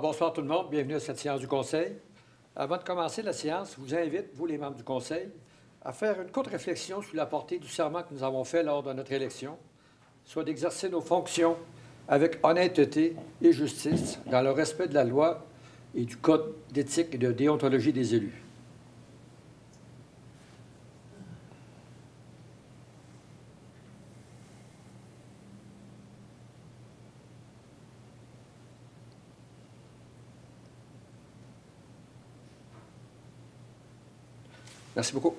bonsoir tout le monde. Bienvenue à cette séance du Conseil. Avant de commencer la séance, je vous invite, vous les membres du Conseil, à faire une courte réflexion sur la portée du serment que nous avons fait lors de notre élection, soit d'exercer nos fonctions avec honnêteté et justice dans le respect de la loi et du Code d'éthique et de déontologie des élus. Merci beaucoup.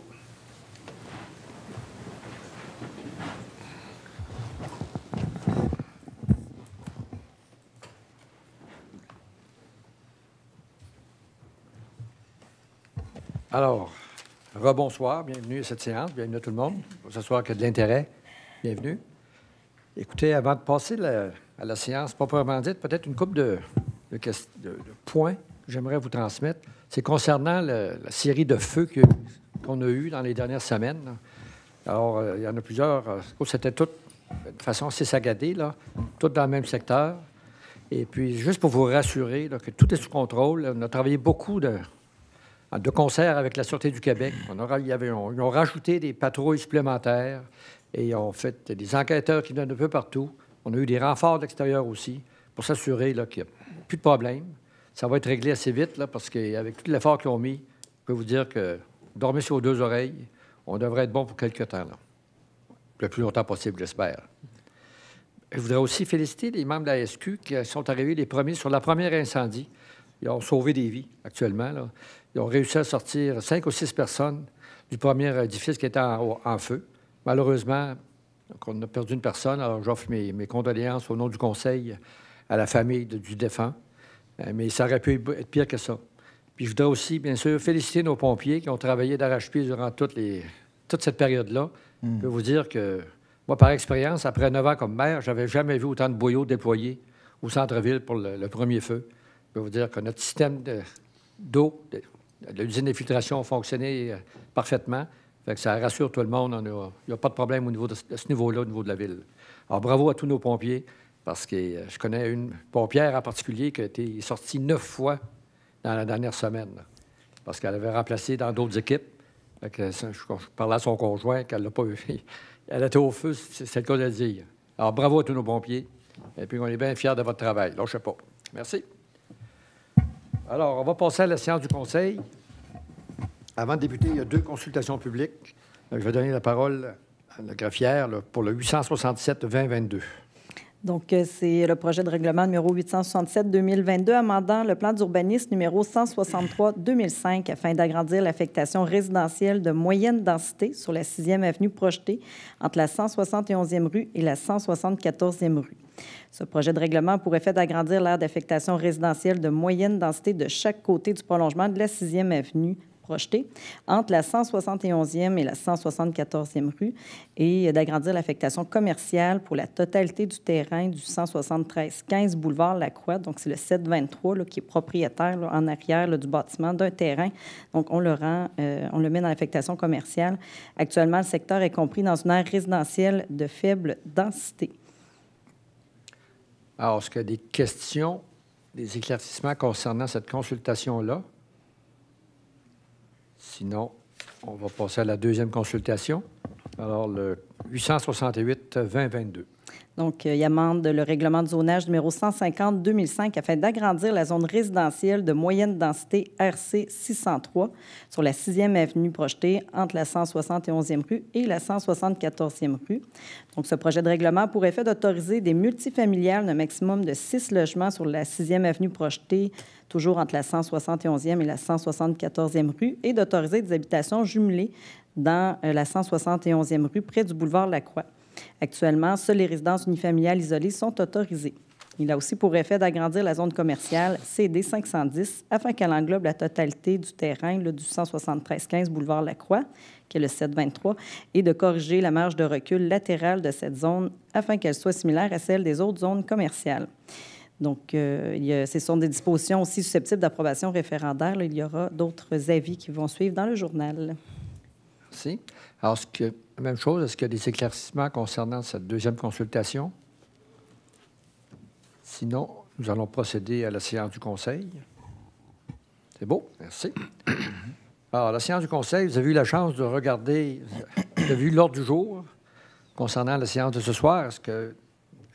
Alors, rebonsoir, bienvenue à cette séance, bienvenue à tout le monde. Ce soir, qu'il y a de l'intérêt, bienvenue. Écoutez, avant de passer à la séance proprement dite, peut-être une couple de, points que j'aimerais vous transmettre. C'est concernant la série de feux que qu'on a eu dans les dernières semaines. Alors, euh, il y en a plusieurs. C'était toutes, de façon assez sagadée, là, toutes dans le même secteur. Et puis, juste pour vous rassurer que tout est sous contrôle, on a travaillé beaucoup de, de concert avec la Sûreté du Québec. On y avait, ils ont rajouté des patrouilles supplémentaires et ils ont fait des enquêteurs qui viennent un peu partout. On a eu des renforts de l'extérieur aussi pour s'assurer qu'il n'y a plus de problème. Ça va être réglé assez vite là, parce qu'avec tout l'effort qu'ils ont mis, je peux vous dire que Dormir sur deux oreilles. On devrait être bon pour quelques temps, là. Le plus longtemps possible, j'espère. Je voudrais aussi féliciter les membres de la SQ qui sont arrivés les premiers sur la première incendie. Ils ont sauvé des vies actuellement. Ils ont réussi à sortir cinq ou six personnes du premier édifice qui était en, feu. Malheureusement, on a perdu une personne. Alors, j'offre mes, condoléances au nom du Conseil à la famille du défunt. Euh, mais ça aurait pu être pire que ça. Puis je voudrais aussi, bien sûr, féliciter nos pompiers qui ont travaillé d'arrache-pied durant toute cette période-là. Hmm. Je peux vous dire que, moi, par expérience, après neuf ans comme maire, j'avais jamais vu autant de boyaux déployés au centre-ville pour le, premier feu. Je peux vous dire que notre système d'eau, de, l'usine d'infiltration a fonctionné euh, parfaitement. ça rassure tout le monde. Il n'y a, pas de problème au niveau de, ce niveau-là, au niveau de la ville. Alors, bravo à tous nos pompiers, parce que euh, je connais une pompière en particulier qui a été sortie neuf fois dans la dernière semaine. parce qu'elle avait remplacé dans d'autres équipes. je, parlais à son conjoint qu'elle n'a pas eu. Elle était au feu, c'est le cas de le dire. Alors, bravo à tous nos pompiers. Et puis, on est bien fiers de votre travail. Là, je sais pas. Merci. Alors, on va passer à la séance du Conseil. Avant de débuter, il y a deux consultations publiques. je vais donner la parole à la greffière pour le 867-2022. Donc, euh, c'est le projet de règlement numéro 867-2022 amendant le plan d'urbanisme numéro 163-2005 afin d'agrandir l'affectation résidentielle de moyenne densité sur la 6e avenue projetée entre la 171e rue et la 174e rue. Ce projet de règlement pourrait faire d'agrandir l'aire d'affectation résidentielle de moyenne densité de chaque côté du prolongement de la 6e avenue entre la 171e et la 174e rue et d'agrandir l'affectation commerciale pour la totalité du terrain du 173 15 boulevard Lacroix. Donc, c'est le 723 là, qui est propriétaire en arrière du bâtiment d'un terrain. Donc, on le rend, euh, on le met dans l'affectation commerciale. Actuellement, le secteur est compris dans une aire résidentielle de faible densité. Alors, est-ce qu'il y a des questions, des éclaircissements concernant cette consultation-là? Sinon, on va passer à la deuxième consultation. Alors, le 868-2022. Donc, euh, il amende le règlement de zonage numéro 150-2005 afin d'agrandir la zone résidentielle de moyenne densité RC 603 sur la 6e avenue projetée entre la 171e rue et la 174e rue. Donc, ce projet de règlement pourrait faire d'autoriser des multifamiliales d'un maximum de six logements sur la 6e avenue projetée, toujours entre la 171e et la 174e rue, et d'autoriser des habitations jumelées dans euh, la 171e rue près du boulevard Lacroix. Actuellement, seules les résidences unifamiliales isolées sont autorisées. Il a aussi pour effet d'agrandir la zone commerciale CD 510 afin qu'elle englobe la totalité du terrain du 173-15 boulevard Lacroix, qui est le 723, et de corriger la marge de recul latérale de cette zone afin qu'elle soit similaire à celle des autres zones commerciales. Donc, euh, il ce sont des dispositions aussi susceptibles d'approbation référendaire. il y aura d'autres avis qui vont suivre dans le journal. Merci. Alors, ce que même chose, est-ce qu'il y a des éclaircissements concernant cette deuxième consultation? Sinon, nous allons procéder à la séance du Conseil. C'est beau, merci. Alors, la séance du Conseil, vous avez eu la chance de regarder, vous avez vu l'ordre du jour concernant la séance de ce soir. Est-ce que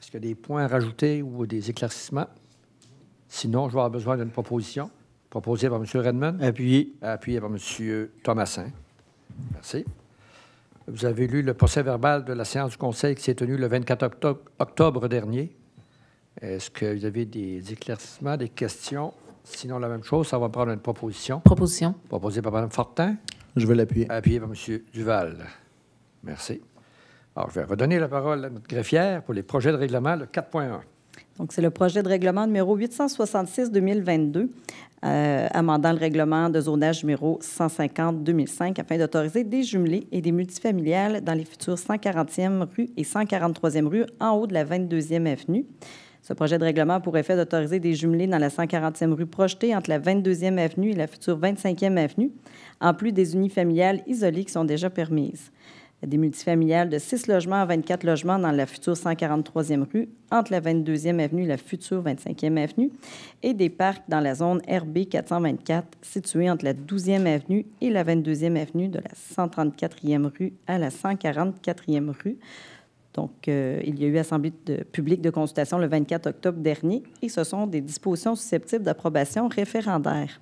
qu'il y a des points à rajouter ou des éclaircissements? Sinon, je vais avoir besoin d'une proposition proposée par M. Redmond. Appuyée. Appuyée par M. Thomasin. Merci. Vous avez lu le procès-verbal de la séance du Conseil qui s'est tenue le 24 octobre, octobre dernier. Est-ce que vous avez des éclaircissements, des questions? Sinon, la même chose, ça va prendre une proposition. Proposition. Proposée par Mme Fortin. Je vais l'appuyer. Appuyée par M. Duval. Merci. Alors, je vais redonner la parole à notre greffière pour les projets de règlement, le 4.1. Donc, c'est le projet de règlement numéro 866-2022, euh, amendant le règlement de zonage numéro 150-2005 afin d'autoriser des jumelés et des multifamiliales dans les futures 140e rue et 143e rue en haut de la 22e avenue. Ce projet de règlement pourrait pour effet d'autoriser des jumelés dans la 140e rue projetée entre la 22e avenue et la future 25e avenue, en plus des unifamiliales isolées qui sont déjà permises des multifamiliales de 6 logements à 24 logements dans la future 143e rue, entre la 22e avenue et la future 25e avenue, et des parcs dans la zone RB 424, située entre la 12e avenue et la 22e avenue de la 134e rue à la 144e rue. Donc, euh, il y a eu assemblée de, publique de consultation le 24 octobre dernier et ce sont des dispositions susceptibles d'approbation référendaire.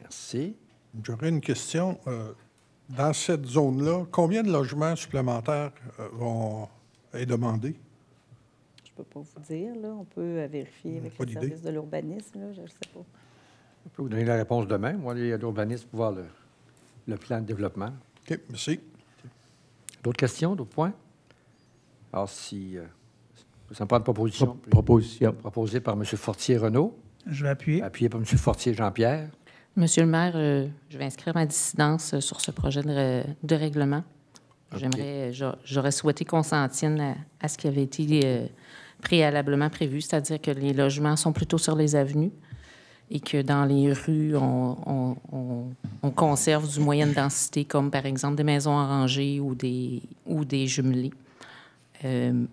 Merci. J'aurais une question. Euh, dans cette zone-là, combien de logements supplémentaires euh, vont être demandés? Je ne peux pas vous dire. Là. On peut euh, vérifier avec le service de l'urbanisme. Je ne sais pas. Je peux vous donner la réponse demain. Moi, il y a l'urbanisme pour voir le, plan de développement. OK, merci. D'autres questions, d'autres points? Alors, si. Euh, ça une proposition. proposition. Proposée par M. Fortier-Renault. Je vais appuyer. Appuyé par M. Fortier-Jean-Pierre. Monsieur le maire, euh, je vais inscrire ma dissidence euh, sur ce projet de, règlement. J'aimerais, euh, j'aurais souhaité qu'on s'en tienne à, ce qui avait été préalablement prévu, c'est-à-dire que les logements sont plutôt sur les avenues et que dans les rues, on, conserve du moyenne densité, comme par exemple des maisons en rangée ou des, ou des jumelés.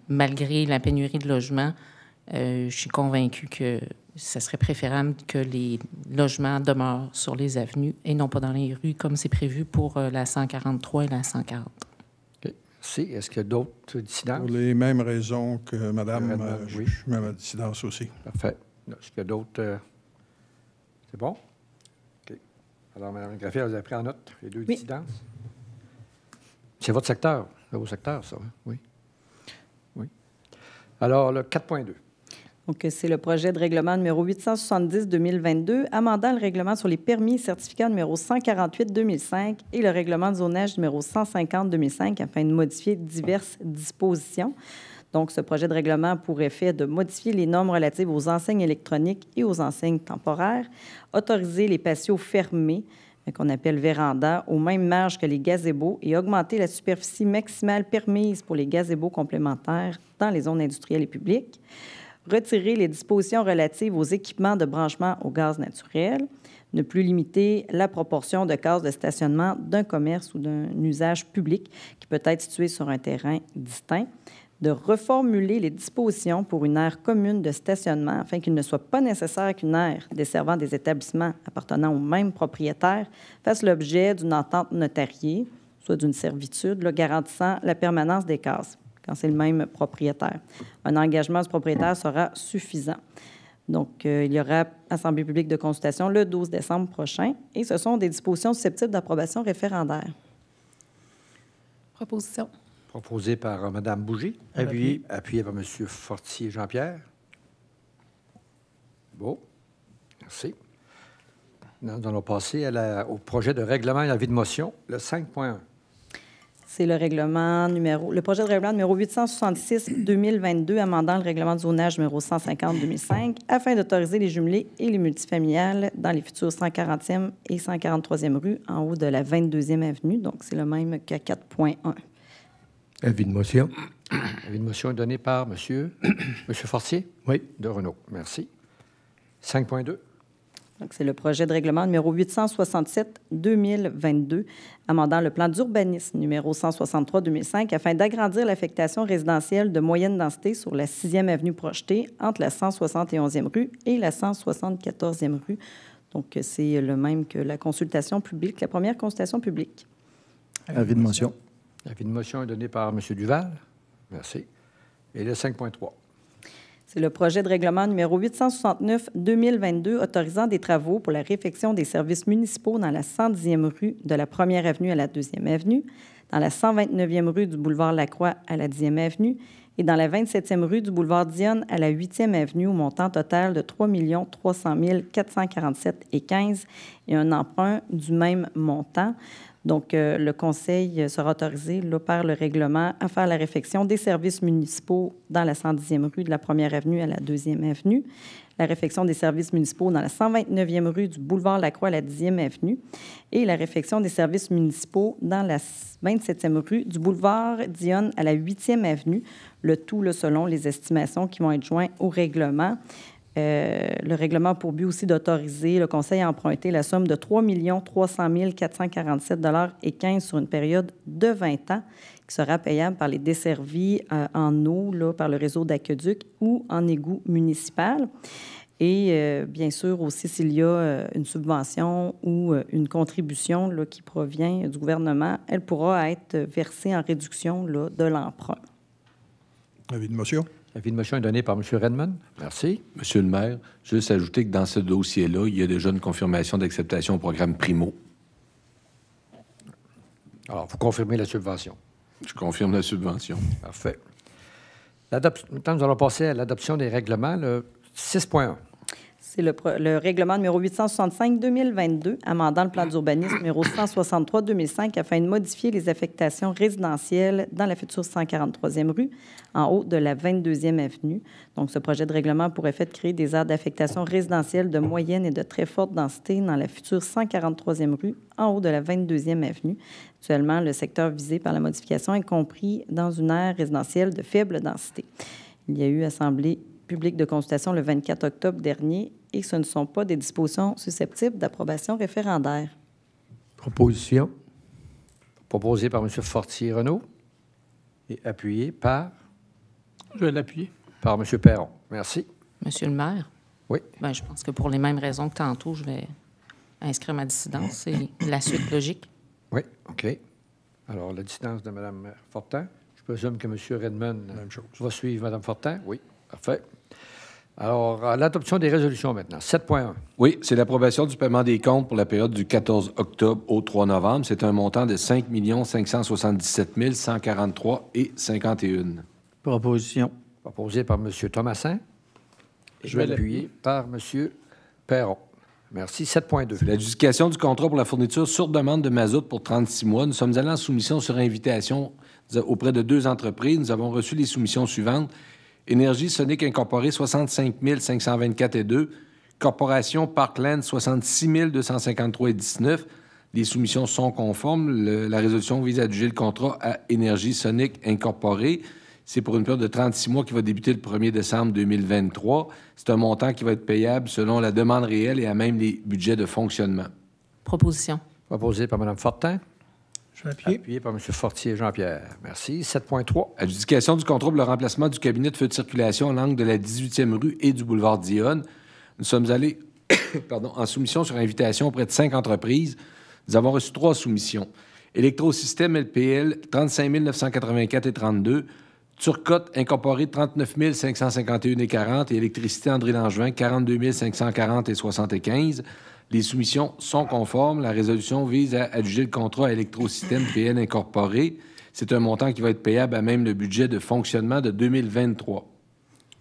malgré la pénurie de logements, je suis convaincue que ce serait préférable que les logements demeurent sur les avenues et non pas dans les rues, comme c'est prévu pour euh, la 143 et la 140. Ok. Est-ce qu'il y a d'autres dissidences? Pour les mêmes raisons que Madame, euh, je, suis même à dissidence aussi. Parfait. Est-ce qu'il y a d'autres... Euh, c'est bon? OK. Alors, Madame Graffier, vous avez pris en note les deux oui. dissidences? C'est votre secteur, c'est vos secteurs, ça. Hein? Oui. Oui. Alors, le 4.2. Donc, c'est le projet de règlement numéro 870-2022, amendant le règlement sur les permis et certificats numéro 148-2005 et le règlement de zonage numéro 150-2005 afin de modifier diverses dispositions. Donc, ce projet de règlement pour effet de modifier les normes relatives aux enseignes électroniques et aux enseignes temporaires, autoriser les patios fermés, euh, qu'on appelle véranda, aux mêmes marges que les gazebos et augmenter la superficie maximale permise pour les gazebos complémentaires dans les zones industrielles et publiques, retirer les dispositions relatives aux équipements de branchement au gaz naturel, ne plus limiter la proportion de cases de stationnement d'un commerce ou d'un usage public qui peut être situé sur un terrain distinct, de reformuler les dispositions pour une aire commune de stationnement afin qu'il ne soit pas nécessaire qu'une aire desservant des établissements appartenant au même propriétaire fasse l'objet d'une entente notariée, soit d'une servitude le garantissant la permanence des cases c'est le même propriétaire. Un engagement du propriétaire sera suffisant. Donc, euh, il y aura Assemblée publique de consultation le 12 décembre prochain et ce sont des dispositions susceptibles d'approbation référendaire. Proposition. Proposée par euh, Mme Bougie, appuyée, appuyé par M. Fortier Jean-Pierre. Bon, merci. Nous allons passer au projet de règlement et avis de motion, le 5.1. C'est le règlement numéro, le projet de règlement numéro 866-2022, amendant le règlement de zonage numéro 150-2005, afin d'autoriser les jumelés et les multifamiliales dans les futures 140e et 143e rues en haut de la 22e avenue. Donc, c'est le même qu'à 4.1. Avis de motion. Avis de motion est donné par M. Monsieur, monsieur Fortier. Oui. De Renault. Merci. 5.2 c'est le projet de règlement numéro 867-2022, amendant le plan d'urbanisme numéro 163-2005 afin d'agrandir l'affectation résidentielle de moyenne densité sur la sixième avenue projetée entre la 171e rue et la 174e rue. Donc, c'est le même que la consultation publique, la première consultation publique. Avis de motion. Avis de motion est donné par M. Duval. Merci. Et le 5.3. C'est le projet de règlement numéro 869-2022 autorisant des travaux pour la réfection des services municipaux dans la 110e rue de la 1er avenue à la 2e avenue, dans la 129e rue du boulevard Lacroix à la 10e avenue et dans la 27e rue du boulevard Dionne à la 8e avenue au montant total de 3 300 447 et 15 et un emprunt du même montant. Donc, euh, le Conseil sera autorisé, par le règlement, à faire la réfection des services municipaux dans la 110e rue de la 1 avenue à la 2e avenue, la réfection des services municipaux dans la 129e rue du boulevard Lacroix à la 10e avenue et la réfection des services municipaux dans la 27e rue du boulevard Dionne à la 8e avenue, le tout selon les estimations qui vont être jointes au règlement. Euh, le règlement pour but aussi d'autoriser le Conseil à emprunter la somme de 3 300 447 et 15 sur une période de 20 ans qui sera payable par les desservis euh, en eau là, par le réseau d'aqueduc ou en égout municipal. Et euh, bien sûr aussi s'il y a une subvention ou une contribution là, qui provient du gouvernement, elle pourra être versée en réduction là, de l'emprunt. Avis de motion. L'avis de motion est donné par M. Redmond. Merci. Monsieur le maire, juste ajouter que dans ce dossier-là, il y a déjà une confirmation d'acceptation au programme Primo. Alors, vous confirmez la subvention. Je confirme la subvention. Parfait. Maintenant, nous allons passer à l'adoption des règlements. Le 6.1. C'est le, règlement numéro 865-2022, amendant le plan d'urbanisme numéro 163-2005 afin de modifier les affectations résidentielles dans la future 143e rue, en haut de la 22e avenue. Donc, ce projet de règlement pourrait faire créer des aires d'affectation résidentielle de moyenne et de très forte densité dans la future 143e rue, en haut de la 22e avenue. Actuellement, le secteur visé par la modification est compris dans une aire résidentielle de faible densité. Il y a eu assemblée publique de consultation le 24 octobre dernier et que ce ne sont pas des dispositions susceptibles d'approbation référendaire. Proposition proposée par M. Fortier-Renault et appuyée par... Je vais l'appuyer. Par M. Perron. Merci. M. le maire? Oui. Bien, je pense que pour les mêmes raisons que tantôt, je vais inscrire ma dissidence. C'est la suite logique. Oui, OK. Alors, la dissidence de Mme Fortin. Je présume que M. Redmond va suivre Mme Fortin. Oui, parfait. Alors, l'adoption des résolutions maintenant. 7.1. Oui, c'est l'approbation du paiement des comptes pour la période du 14 octobre au 3 novembre. C'est un montant de 5 577 143 et Proposition. Proposée par M. Thomasin. Je vais appuyer par M. Perron. Merci. 7.2. L'adjudication du contrat pour la fourniture sur demande de mazout pour 36 mois. Nous sommes allés en soumission sur invitation auprès de deux entreprises. Nous avons reçu les soumissions suivantes. Énergie Sonic Incorporée, 65 524 et 2. Corporation Parkland, 66 253 et 19. Les soumissions sont conformes. la résolution vise à juger le contrat à Énergie Sonic Incorporée. C'est pour une période de 36 mois qui va débuter le 1er décembre 2023. C'est un montant qui va être payable selon la demande réelle et à même les budgets de fonctionnement. Proposition. Proposée par Mme Fortin. Appuyé par M. Fortier Jean-Pierre. Merci. 7.3. Adjudication du contrôle le remplacement du cabinet de feu de circulation à l'angle de la 18e rue et du boulevard Dionne. Nous sommes allés pardon, en soumission sur invitation auprès de cinq entreprises. Nous avons reçu trois soumissions. Électrosystème LPL 35 984 et 32, Turcotte Incorporé 39 551 et 40 et Électricité André Langevin 42 540 et 75. Les soumissions sont conformes. La résolution vise à adjuger le contrat à Électrosystème PN Incorporé. C'est un montant qui va être payable à même le budget de fonctionnement de 2023.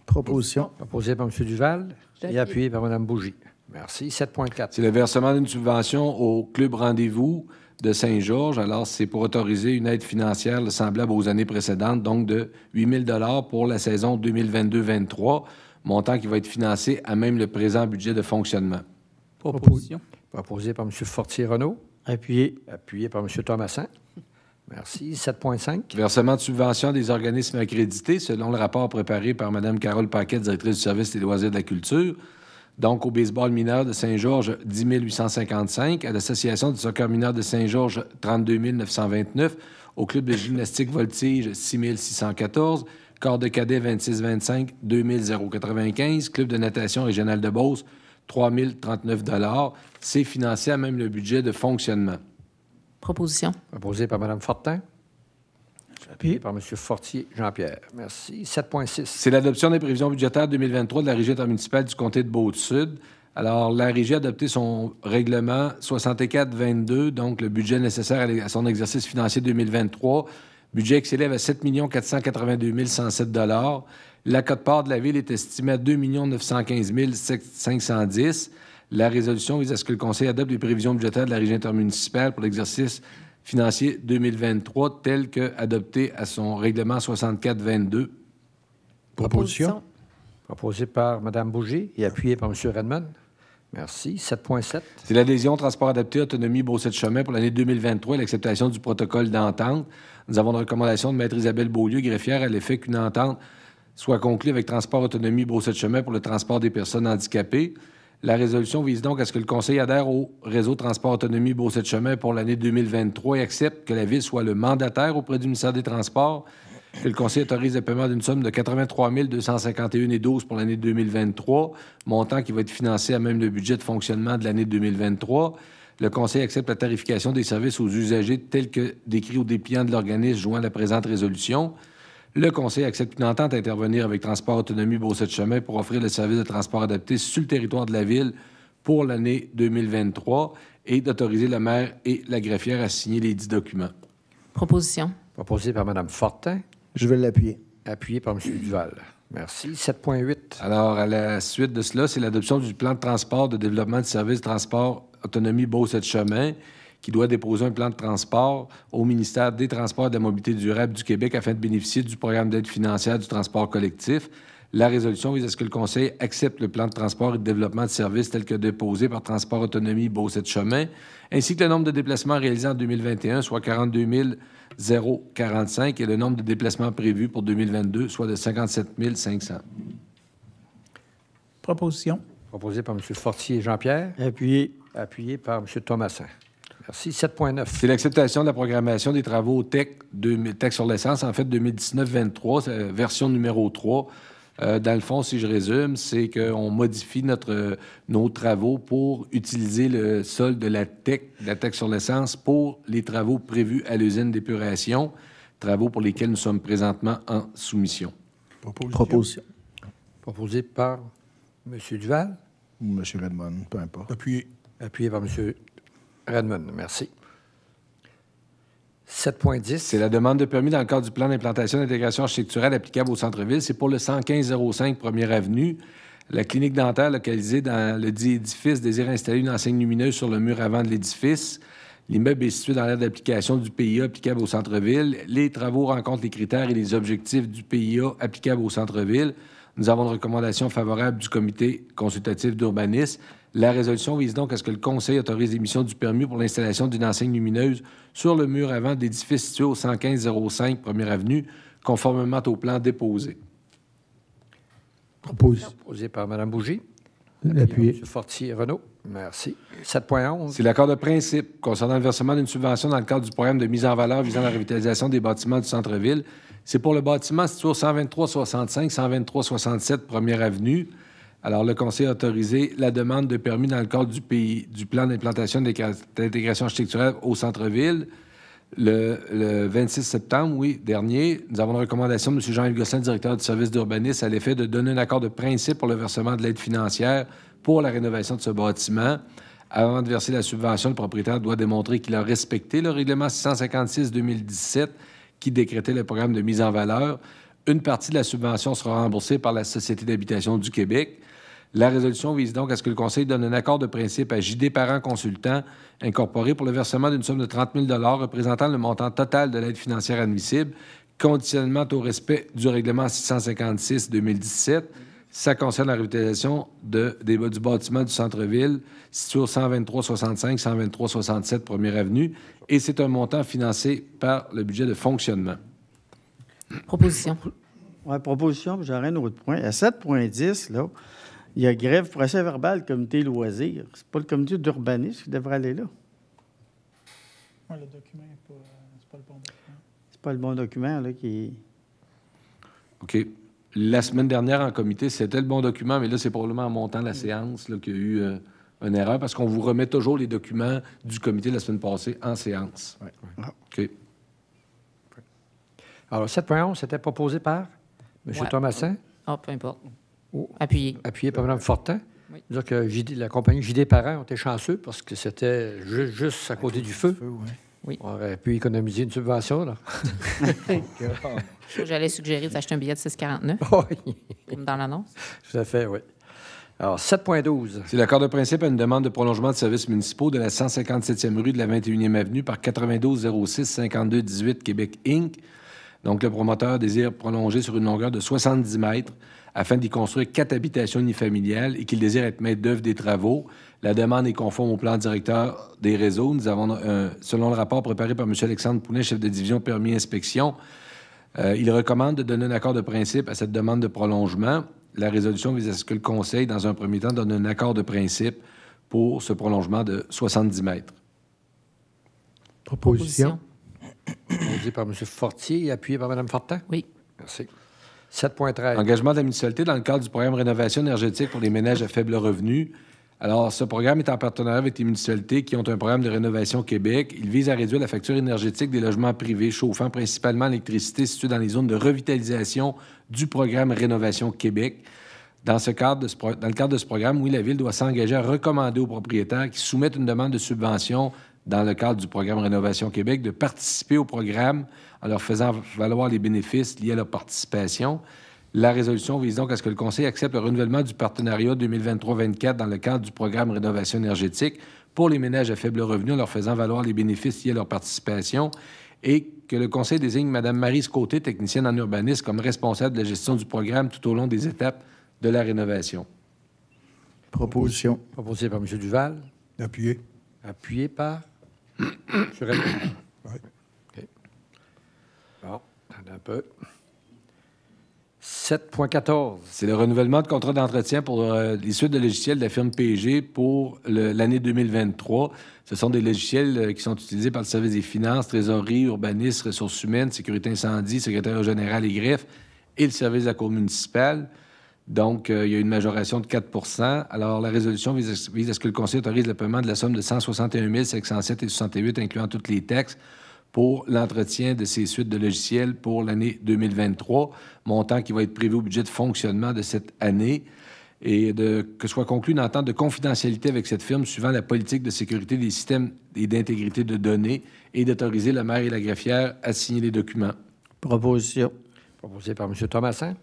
Proposition. Proposée par M. Duval et appuyée par Mme Bougie. Merci. 7.4. C'est le versement d'une subvention au Club Rendez-vous de Saint-Georges. Alors, c'est pour autoriser une aide financière semblable aux années précédentes, donc de 8 000 pour la saison 2022-23, montant qui va être financé à même le présent budget de fonctionnement. Proposition. Proposée par M. Fortier-Renault. Appuyé. Appuyé par M. Thomassin. Merci. 7.5. Versement de subvention des organismes accrédités selon le rapport préparé par Mme Carole Paquet, directrice du service des loisirs de la culture. Donc, au baseball mineur de Saint-Georges, 10 855. À l'Association du soccer mineur de Saint-Georges, 32 929. Au club de gymnastique Voltige, 6 614. Corps de cadet 26-25, 095, Club de natation régional de Beauce, 3039 dollars. C'est financé à même le budget de fonctionnement. Proposition. Proposée par Mme Fortin. Appuyé par M. Fortier, Jean-Pierre. Merci. 7.6. C'est l'adoption des prévisions budgétaires 2023 de la Régie intermunicipale du comté de de sud Alors, la Régie a adopté son règlement 64-22, donc le budget nécessaire à son exercice financier 2023. Budget qui s'élève à 7 482 107 la cote-part de la ville est estimée à 2 915 510. La résolution vise à ce que le Conseil adopte les prévisions budgétaires de la région intermunicipale pour l'exercice financier 2023, tel que adopté à son règlement 64-22. Proposition. Proposée par Mme Bouger et appuyée par M. Redmond. Merci. 7.7. C'est l'adhésion Transport adapté Autonomie de chemin pour l'année 2023 et l'acceptation du protocole d'entente. Nous avons une recommandation de Maître Isabelle Beaulieu, greffière, à l'effet qu'une entente soit conclue avec Transport Autonomie de Chemin pour le transport des personnes handicapées. La résolution vise donc à ce que le Conseil adhère au réseau Transport Autonomie de Chemin pour l'année 2023 et accepte que la Ville soit le mandataire auprès du ministère des Transports, que le Conseil autorise le paiement d'une somme de 83 251,12 pour l'année 2023, montant qui va être financé à même le budget de fonctionnement de l'année 2023. Le Conseil accepte la tarification des services aux usagers tels que décrits au dépliant de l'organisme joint à la présente résolution. Le Conseil accepte une entente à intervenir avec Transport Autonomie beau de Chemin pour offrir le service de transport adapté sur le territoire de la ville pour l'année 2023 et d'autoriser la maire et la greffière à signer les dix documents. Proposition. Proposée par Mme Fortin. Je vais l'appuyer. Appuyé par M. Duval. Merci. 7.8. Alors, à la suite de cela, c'est l'adoption du plan de transport de développement de service de transport autonomie beau de Chemin qui doit déposer un plan de transport au ministère des Transports et de la Mobilité durable du Québec afin de bénéficier du programme d'aide financière du transport collectif. La résolution vise à ce que le Conseil accepte le plan de transport et de développement de services tel que déposé par Transport Autonomie de Chemin, ainsi que le nombre de déplacements réalisés en 2021, soit 42 045, et le nombre de déplacements prévus pour 2022, soit de 57 500. Proposition. Proposée par M. Fortier Jean-Pierre. Appuyé. Appuyé par M. Thomasin. C'est l'acceptation de la programmation des travaux TEC, 2000, e sur l'essence, en fait, 2019-23, euh, version numéro 3. Euh, dans le fond, si je résume, c'est qu'on modifie notre, euh, nos travaux pour utiliser le sol de la TEC, de la TEC sur l'essence, pour les travaux prévus à l'usine d'épuration, travaux pour lesquels nous sommes présentement en soumission. Proposition. Proposée par M. Duval. Ou M. Redmond, peu importe. Appuyé. Appuyé par M merci. 7.10. C'est la demande de permis dans le cadre du plan d'implantation d'intégration architecturale applicable au centre-ville. C'est pour le 115-05 Première Avenue. La clinique dentaire localisée dans le dit édifice désire installer une enseigne lumineuse sur le mur avant de l'édifice. L'immeuble est situé dans l'aire d'application du PIA applicable au centre-ville. Les travaux rencontrent les critères et les objectifs du PIA applicable au centre-ville. Nous avons une recommandation favorable du comité consultatif d'urbanisme. La résolution vise donc à ce que le Conseil autorise l'émission du permis pour l'installation d'une enseigne lumineuse sur le mur avant d'édifice situé au 115-05 1 Avenue, conformément au plan déposé. Proposé. par Mme Bougie. L'appui. M. Fortier Renault. Merci. 7.11. C'est l'accord de principe concernant le versement d'une subvention dans le cadre du programme de mise en valeur visant la revitalisation des bâtiments du centre-ville. C'est pour le bâtiment situé au 123-65, 123-67 1 Avenue. Alors, le Conseil a autorisé la demande de permis dans le cadre du, pays, du plan d'implantation d'intégration architecturale au centre-ville. Le, le, 26 septembre, oui, dernier, nous avons la recommandation de M. Jean-Yves Gosselin, directeur du service d'urbanisme, à l'effet de donner un accord de principe pour le versement de l'aide financière pour la rénovation de ce bâtiment. Avant de verser la subvention, le propriétaire doit démontrer qu'il a respecté le règlement 656-2017 qui décrétait le programme de mise en valeur. Une partie de la subvention sera remboursée par la Société d'habitation du Québec. La résolution vise donc à ce que le Conseil donne un accord de principe à JD parents Consultant incorporé pour le versement d'une somme de 30 000 représentant le montant total de l'aide financière admissible, conditionnement au respect du règlement 656-2017. Ça concerne la réutilisation de, des, du bâtiment du centre-ville situé au 123-65, 123-67 Première Avenue, et c'est un montant financé par le budget de fonctionnement. Proposition. Oui, proposition, j'ai rien point. À 7.10, là, il y a grève procès verbal, comité loisirs. C'est pas le comité d'urbanisme qui devrait aller là. le document n'est euh, pas, le bon document. C'est pas le bon document là, qui. OK. La semaine dernière, en comité, c'était le bon document, mais là, c'est probablement en montant la séance qu'il y a eu euh, une erreur, parce qu'on vous remet toujours les documents du comité de la semaine passée en séance. Oui. Ah. OK. Alors, 7.11, c'était proposé par M. Ouais. Thomasin. Ah, peu importe. Appuyer. appuyé. Appuyé par Mme Fortin. Donc, la compagnie JD parents ont était chanceux parce que c'était juste à côté, du, feu. On aurait pu économiser une subvention, là. J'allais suggérer d'acheter un billet de 6,49. dans l'annonce. Tout à fait, oui. Alors, 7.12. C'est l'accord de principe à une demande de prolongement de services municipaux de la 157e rue de la 21e avenue par 92 06 52 18 Québec Inc. Donc, le promoteur désire prolonger sur une longueur de 70 mètres afin d'y construire quatre habitations unifamiliales et qu'il désire être maître d'œuvre des travaux. La demande est conforme au plan directeur des réseaux. Nous avons, un, euh, selon le rapport préparé par M. Alexandre Pounet, chef de division permis inspection, euh, il recommande de donner un accord de principe à cette demande de prolongement. La résolution vise à ce que le Conseil, dans un premier temps, donne un accord de principe pour ce prolongement de 70 mètres. Proposition. par M. Fortier et appuyé par Mme Fortin. Oui. Merci. 7,13. Engagement de la municipalité dans le cadre du programme Rénovation énergétique pour les ménages à faible revenu. Alors, ce programme est en partenariat avec les municipalités qui ont un programme de rénovation Québec. Il vise à réduire la facture énergétique des logements privés chauffant principalement l'électricité située dans les zones de revitalisation du programme Rénovation Québec. Dans, ce cadre dans le cadre de ce programme, oui, la Ville doit s'engager à recommander aux propriétaires qui soumettent une demande de subvention dans le cadre du programme Rénovation Québec de participer au programme en leur faisant valoir les bénéfices liés à leur participation. La résolution vise donc à ce que le Conseil accepte le renouvellement du partenariat 2023-24 dans le cadre du programme Rénovation énergétique pour les ménages à faible revenu en leur faisant valoir les bénéfices liés à leur participation et que le Conseil désigne Mme Marie Côté, technicienne en urbanisme, comme responsable de la gestion du programme tout au long des étapes de la rénovation. Proposition. Proposée par M. Duval. Appuyé. Appuyé par. répète. oui. Un peu. 7.14. C'est le renouvellement de contrat d'entretien pour l'issue euh, les suites de logiciels de la firme PG pour l'année 2023. Ce sont des logiciels euh, qui sont utilisés par le service des finances, trésorerie, urbanisme, ressources humaines, sécurité incendie, secrétaire général et greffe et le service de la cour municipale. Donc, euh, il y a une majoration de 4 Alors, la résolution vise à, ce que le Conseil autorise le paiement de la somme de 161 et 68, incluant toutes les taxes, pour l'entretien de ces suites de logiciels pour l'année 2023, montant qui va être prévu au budget de fonctionnement de cette année et de, que soit conclue une entente de confidentialité avec cette firme suivant la politique de sécurité des systèmes et d'intégrité de données et d'autoriser la maire et la greffière à signer les documents. Proposition. Proposée par M. Thomasin.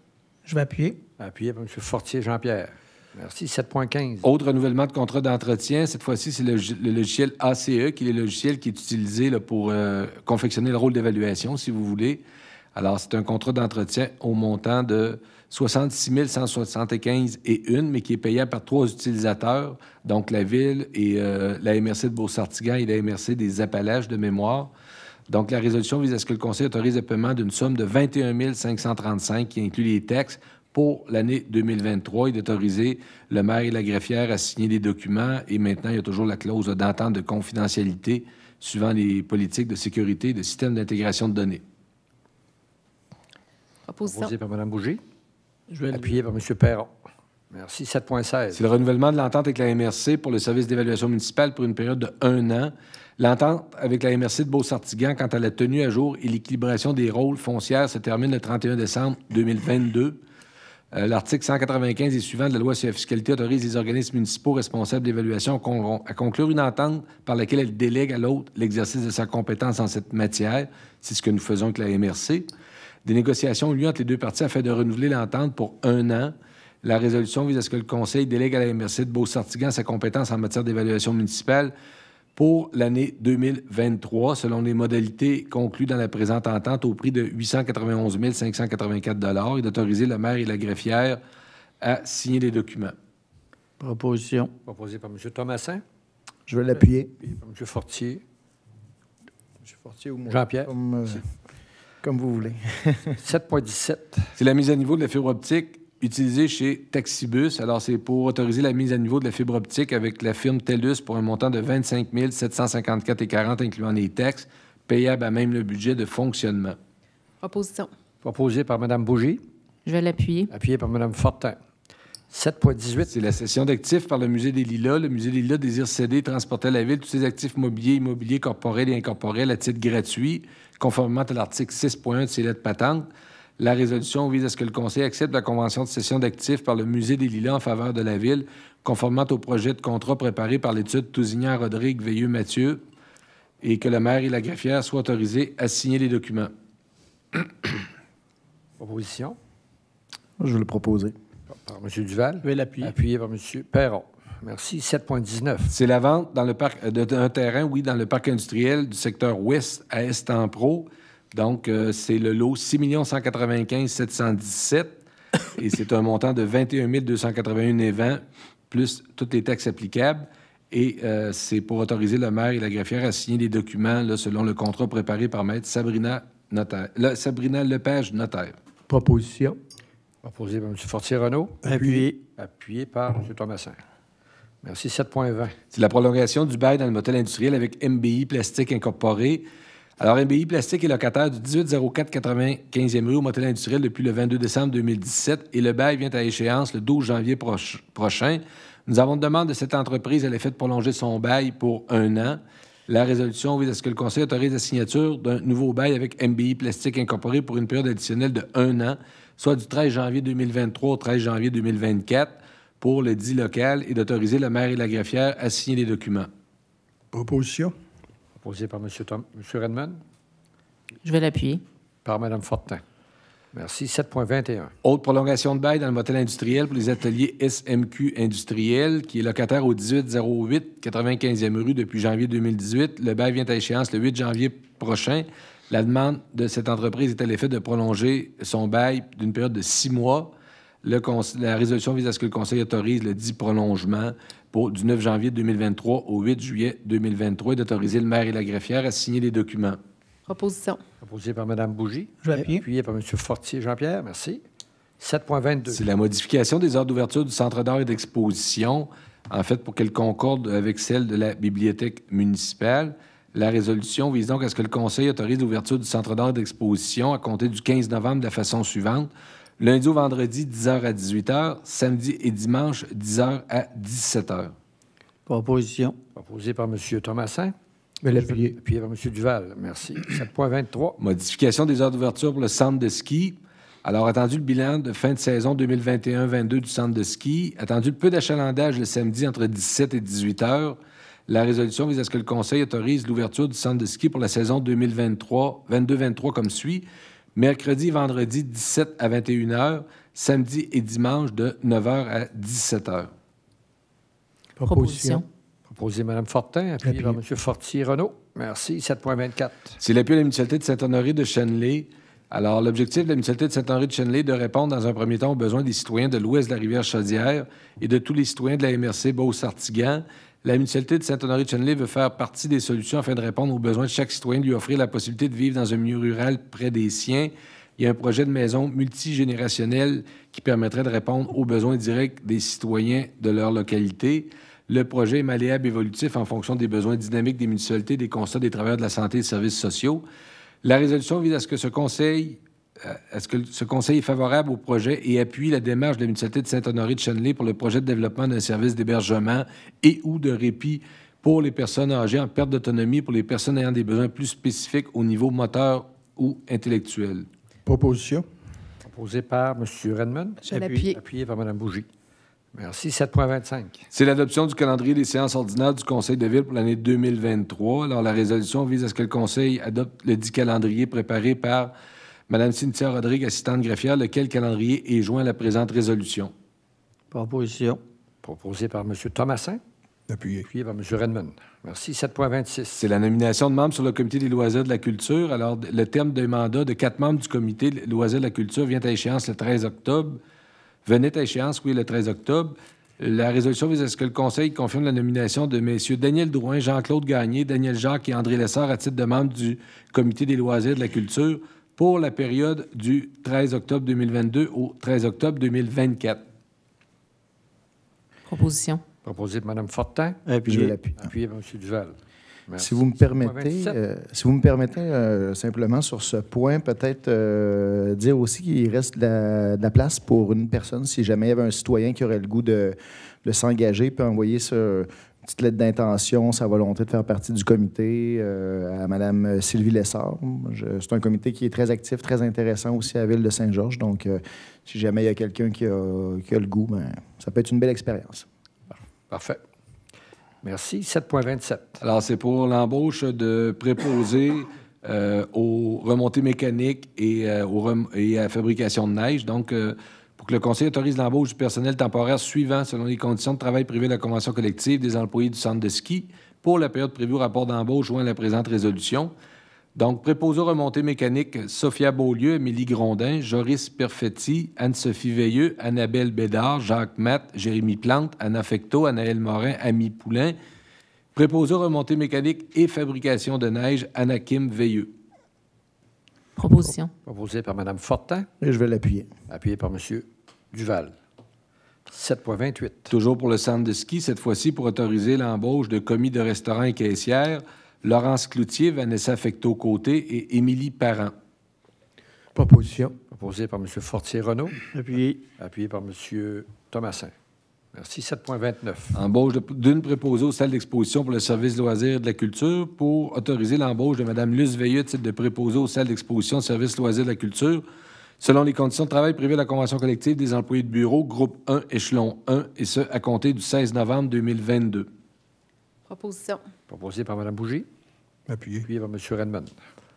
Je vais appuyer. Appuyé par M. Fortier-Jean-Pierre. Merci, 7.15. Autre renouvellement de contrat d'entretien, cette fois-ci, c'est le, logiciel ACE, qui est le logiciel qui est utilisé pour euh, confectionner le rôle d'évaluation, si vous voulez. Alors, c'est un contrat d'entretien au montant de 66 175 et une, mais qui est payable par trois utilisateurs, donc la ville et euh, la MRC de beau et la MRC des Appalaches de mémoire. Donc, la résolution vise à ce que le Conseil autorise le paiement d'une somme de 21 535 qui inclut les taxes pour l'année 2023 et d'autoriser le maire et la greffière à signer des documents. Et maintenant, il y a toujours la clause d'entente de confidentialité suivant les politiques de sécurité et de système d'intégration de données. par Mme Je vais Appuyé par M. Perron. Merci. 7.16. C'est le renouvellement de l'entente avec la MRC pour le service d'évaluation municipale pour une période de un an. L'entente avec la MRC de Beau-Sartigan quant à la tenue à jour et l'équilibration des rôles foncières se termine le 31 décembre 2022. Euh, l'article 195 et suivant de la loi sur la fiscalité autorise les organismes municipaux responsables d'évaluation à conclure une entente par laquelle elle délègue à l'autre l'exercice de sa compétence en cette matière. C'est ce que nous faisons avec la MRC. Des négociations ont lieu entre les deux parties afin de renouveler l'entente pour un an. La résolution vise à ce que le Conseil délègue à la MRC de Beauce-Sartigan sa compétence en matière d'évaluation municipale pour l'année 2023, selon les modalités conclues dans la présente entente au prix de 891 584 et d'autoriser le maire et la greffière à signer les documents. Proposition. Proposée par M. Thomasin. Je vais l'appuyer. M. Fortier. M. Fortier ou moi. Jean-Pierre. Comme, euh, comme, vous voulez. 7.17. C'est la mise à niveau de la fibre optique utilisé chez Taxibus. Alors, c'est pour autoriser la mise à niveau de la fibre optique avec la firme TELUS pour un montant de 25 754,40 incluant les taxes, payable à même le budget de fonctionnement. Proposition. Proposé par Mme Bouger. Je vais l'appuyer. Appuyé par Mme Fortin. 7.18. C'est la cession d'actifs par le Musée des Lilas. Le Musée des Lilas désire céder et transporter à la Ville tous ses actifs mobiliers, immobiliers, corporels et incorporels à titre gratuit, conformément à l'article 6.1 de ses lettres patentes. La résolution vise à ce que le Conseil accepte la convention de cession d'actifs par le Musée des Lilas en faveur de la Ville, conformément au projet de contrat préparé par l'étude Tousignan-Rodrigue Veilleux-Mathieu, et que le maire et la greffière soient autorisés à signer les documents. Proposition? Je vais le proposer. Par M. Duval. Je vais l'appuyer. Appuyé par M. Perron. Merci. 7.19. C'est la vente dans le parc euh, d'un terrain, oui, dans le parc industriel du secteur ouest à Estampro donc, euh, c'est le lot 6 195 717 et c'est un montant de 21 281,20 plus toutes les taxes applicables. Et euh, c'est pour autoriser le maire et la greffière à signer des documents selon le contrat préparé par maître Sabrina, notaire, Sabrina Lepage, notaire. Proposition. Proposé par M. Fortier-Renault. Appuyé. Appuyé par M. Thomasin. Merci. 7.20. C'est la prolongation du bail dans le motel industriel avec MBI Plastique Incorporé. Alors, MBI Plastique est locataire du 1804-95e rue au motel industriel depuis le 22 décembre 2017 et le bail vient à échéance le 12 janvier prochain. Nous avons une demande de cette entreprise à l'effet de prolonger son bail pour un an. La résolution vise à ce que le Conseil autorise la signature d'un nouveau bail avec MBI Plastique Incorporé pour une période additionnelle de un an, soit du 13 janvier 2023 au 13 janvier 2024 pour le dit local et d'autoriser le maire et la greffière à signer les documents. Proposition proposé par M. Redmond? Je vais l'appuyer. Par Mme Fortin. Merci. 7.21. Autre prolongation de bail dans le motel industriel pour les ateliers SMQ industriel, qui est locataire au 1808 95e rue depuis janvier 2018. Le bail vient à échéance le 8 janvier prochain. La demande de cette entreprise est à l'effet de prolonger son bail d'une période de six mois la résolution vise à ce que le Conseil autorise le dit prolongement pour, du 9 janvier 2023 au 8 juillet 2023 et d'autoriser le maire et la greffière à signer les documents. Proposition. Proposée par Mme Bougie. Appuyée par M. Fortier. Jean-Pierre, merci. 7.22. C'est la modification des heures d'ouverture du Centre d'art et d'exposition, en fait, pour qu'elle concorde avec celle de la bibliothèque municipale. La résolution vise donc à ce que le Conseil autorise l'ouverture du Centre d'art et d'exposition à compter du 15 novembre de la façon suivante Lundi au vendredi, 10h à 18h. Samedi et dimanche, 10h à 17h. Proposition. Proposée par M. Thomasin. Mais appuyé. par M. Duval. Merci. 7.23. Modification des heures d'ouverture pour le centre de ski. Alors, attendu le bilan de fin de saison 2021-22 du centre de ski, attendu le peu d'achalandage le samedi entre 17 et 18 h la résolution vise à ce que le Conseil autorise l'ouverture du centre de ski pour la saison 2023-22-23 comme suit. Mercredi, et vendredi, 17 à 21h. Samedi et dimanche, de 9h à 17h. Proposition. Proposé Mme Fortin, appuyé par M. Fortier-Renault. Merci. 7.24. C'est l'appui à la municipalité de Saint-Honoré de chenelay Alors, l'objectif de la municipalité de saint honoré de Chenley est de répondre dans un premier temps aux besoins des citoyens de l'ouest de la rivière Chaudière et de tous les citoyens de la MRC beauce sartigan la municipalité de Saint-Honoré-de-Chenley veut faire partie des solutions afin de répondre aux besoins de chaque citoyen, lui offrir la possibilité de vivre dans un milieu rural près des siens. Il y a un projet de maison multigénérationnelle qui permettrait de répondre aux besoins directs des citoyens de leur localité. Le projet est malléable, et évolutif en fonction des besoins dynamiques des municipalités, des constats des travailleurs de la santé et des services sociaux. La résolution vise à ce que ce conseil euh, est-ce que ce conseil est favorable au projet et appuie la démarche de la municipalité de Saint-Honoré de Chenelay pour le projet de développement d'un service d'hébergement et ou de répit pour les personnes âgées en perte d'autonomie, pour les personnes ayant des besoins plus spécifiques au niveau moteur ou intellectuel? Proposition. Proposée par M. Redmond. Appuyé. appuyé par Mme Bougie. Merci. 7.25. C'est l'adoption du calendrier des séances ordinaires du Conseil de ville pour l'année 2023. Alors, la résolution vise à ce que le Conseil adopte le dit calendrier préparé par Madame Cynthia Rodrigue, assistante greffière, lequel calendrier est joint à la présente résolution? Proposition. Proposée par M. Thomasin. Appuyé. Appuyé par M. Redmond. Merci. 7.26. C'est la nomination de membres sur le comité des loisirs de la culture. Alors, le terme de mandat de quatre membres du comité des loisirs de la culture vient à échéance le 13 octobre. Venait à échéance, oui, le 13 octobre. La résolution vise à ce que le Conseil confirme la nomination de M. Daniel Drouin, Jean-Claude Gagné, Daniel Jacques et André Lessard à titre de membres du comité des loisirs de la culture pour la période du 13 octobre 2022 au 13 octobre 2024. Proposition. Proposée de Mme Fortin. Ah, je l'appuie. par M. Duval. Si vous me permettez, euh, si vous me permettez euh, simplement sur ce point, peut-être euh, dire aussi qu'il reste de la, place pour une personne si jamais il y avait un citoyen qui aurait le goût de, de s'engager, peut envoyer ce, petite lettre d'intention, sa volonté de faire partie du comité euh, à Mme Sylvie Lessard. C'est un comité qui est très actif, très intéressant aussi à ville de Saint-Georges. Donc, euh, si jamais il y a quelqu'un qui, a, le goût, ben, ça peut être une belle expérience. Parfait. Merci. 7.27. Alors, c'est pour l'embauche de préposés euh, aux remontées mécaniques et, et à fabrication de neige. Donc, pour que le Conseil autorise l'embauche du personnel temporaire suivant selon les conditions de travail privées de la convention collective des employés du centre de ski pour la période prévue au rapport d'embauche joint à la présente résolution. Donc, préposé remontée mécanique Sophia Beaulieu, Émilie Grondin, Joris Perfetti, Anne-Sophie Veilleux, Annabelle Bédard, Jacques Matt, Jérémy Plante, Anna Fecto, Anaël Morin, Ami Poulain. Préposé remontée mécanique et fabrication de neige, Anakim Veilleux. Proposition. Proposée par Mme Fortin. Et je vais l'appuyer. Appuyé par M. Duval. 7.28. Toujours pour le centre de ski, cette fois-ci pour autoriser l'embauche de commis de restaurants et caissières, Laurence Cloutier, Vanessa Fecto côté et Émilie Parent. Proposition. Proposée par M. Fortier-Renault. Appuyé. Appuyé par M. Thomasin. Merci. 7.29. Embauche d'une préposée aux salles d'exposition pour le service loisirs de la culture pour autoriser l'embauche de Mme Luce Veilleux, titre de préposée aux salles d'exposition service loisirs de la culture, selon les conditions de travail prévues de la Convention collective des employés de bureau, groupe 1, échelon 1, et ce, à compter du 16 novembre 2022. Proposition. Proposée par Mme Bougie. Appuyé. Appuyé par M. Redmond.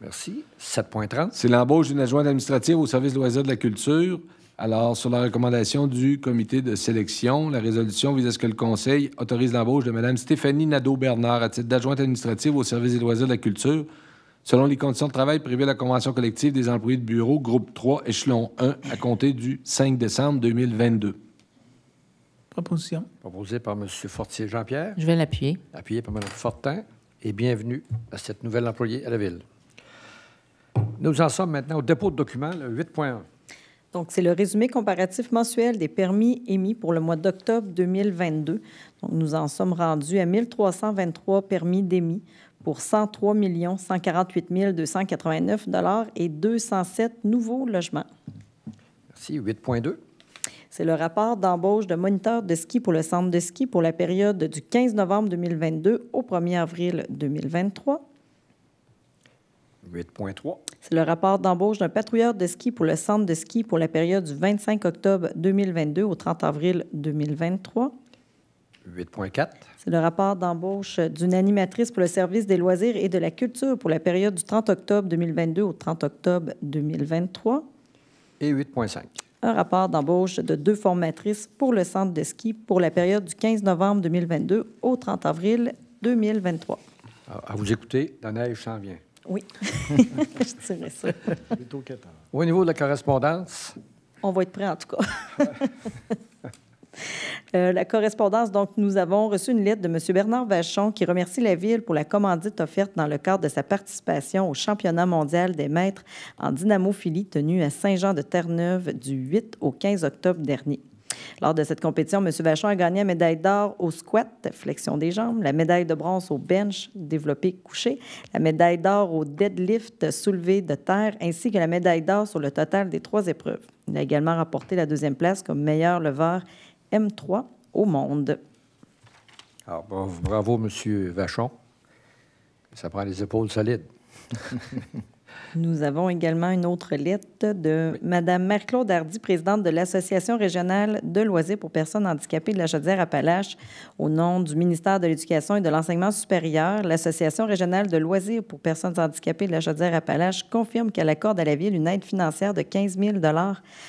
Merci. 7.30. C'est l'embauche d'une adjointe administrative au service loisirs de la culture alors, sur la recommandation du comité de sélection, la résolution vise à ce que le Conseil autorise l'embauche de Mme Stéphanie Nadeau-Bernard à titre d'adjointe administrative au service des loisirs de la culture, selon les conditions de travail prévues à la Convention collective des employés de bureau, groupe 3, échelon 1, à compter du 5 décembre 2022. Proposition. Proposée par M. Fortier-Jean-Pierre. Je vais l'appuyer. Appuyée par Mme Fortin. Et bienvenue à cette nouvelle employée à la Ville. Nous en sommes maintenant au dépôt de documents, le 8.1. Donc, c'est le résumé comparatif mensuel des permis émis pour le mois d'octobre 2022. Donc, nous en sommes rendus à 1323 permis d'émis pour 103 148 289 et 207 nouveaux logements. Merci. 8.2. C'est le rapport d'embauche de moniteurs de ski pour le centre de ski pour la période du 15 novembre 2022 au 1er avril 2023. 8.3. C'est le rapport d'embauche d'un patrouilleur de ski pour le centre de ski pour la période du 25 octobre 2022 au 30 avril 2023. 8.4. C'est le rapport d'embauche d'une animatrice pour le service des loisirs et de la culture pour la période du 30 octobre 2022 au 30 octobre 2023. Et 8.5. Un rapport d'embauche de deux formatrices pour le centre de ski pour la période du 15 novembre 2022 au 30 avril 2023. À vous écouter, la neige s'en vient. Oui, je dirais ça. Au niveau de la correspondance? On va être prêt en tout cas. Euh, la correspondance, donc, nous avons reçu une lettre de M. Bernard Vachon qui remercie la Ville pour la commandite offerte dans le cadre de sa participation au championnat mondial des maîtres en dynamophilie tenu à Saint-Jean-de-Terre-Neuve du 8 au 15 octobre dernier. Lors de cette compétition, M. Vachon a gagné la médaille d'or au squat, flexion des jambes, la médaille de bronze au bench, développé couché, la médaille d'or au deadlift, soulevé de terre, ainsi que la médaille d'or sur le total des trois épreuves. Il a également remporté la deuxième place comme meilleur leveur M3 au monde. bravo, M. Vachon. Ça prend les épaules solides. Nous avons également une autre lettre de Mme Marie-Claude Hardy, présidente de l'Association régionale de loisirs pour personnes handicapées de la Chaudière-Appalaches. Au nom du ministère de l'Éducation et de l'Enseignement supérieur, l'Association régionale de loisirs pour personnes handicapées de la Chaudière-Appalaches confirme qu'elle accorde à la Ville une aide financière de 15 000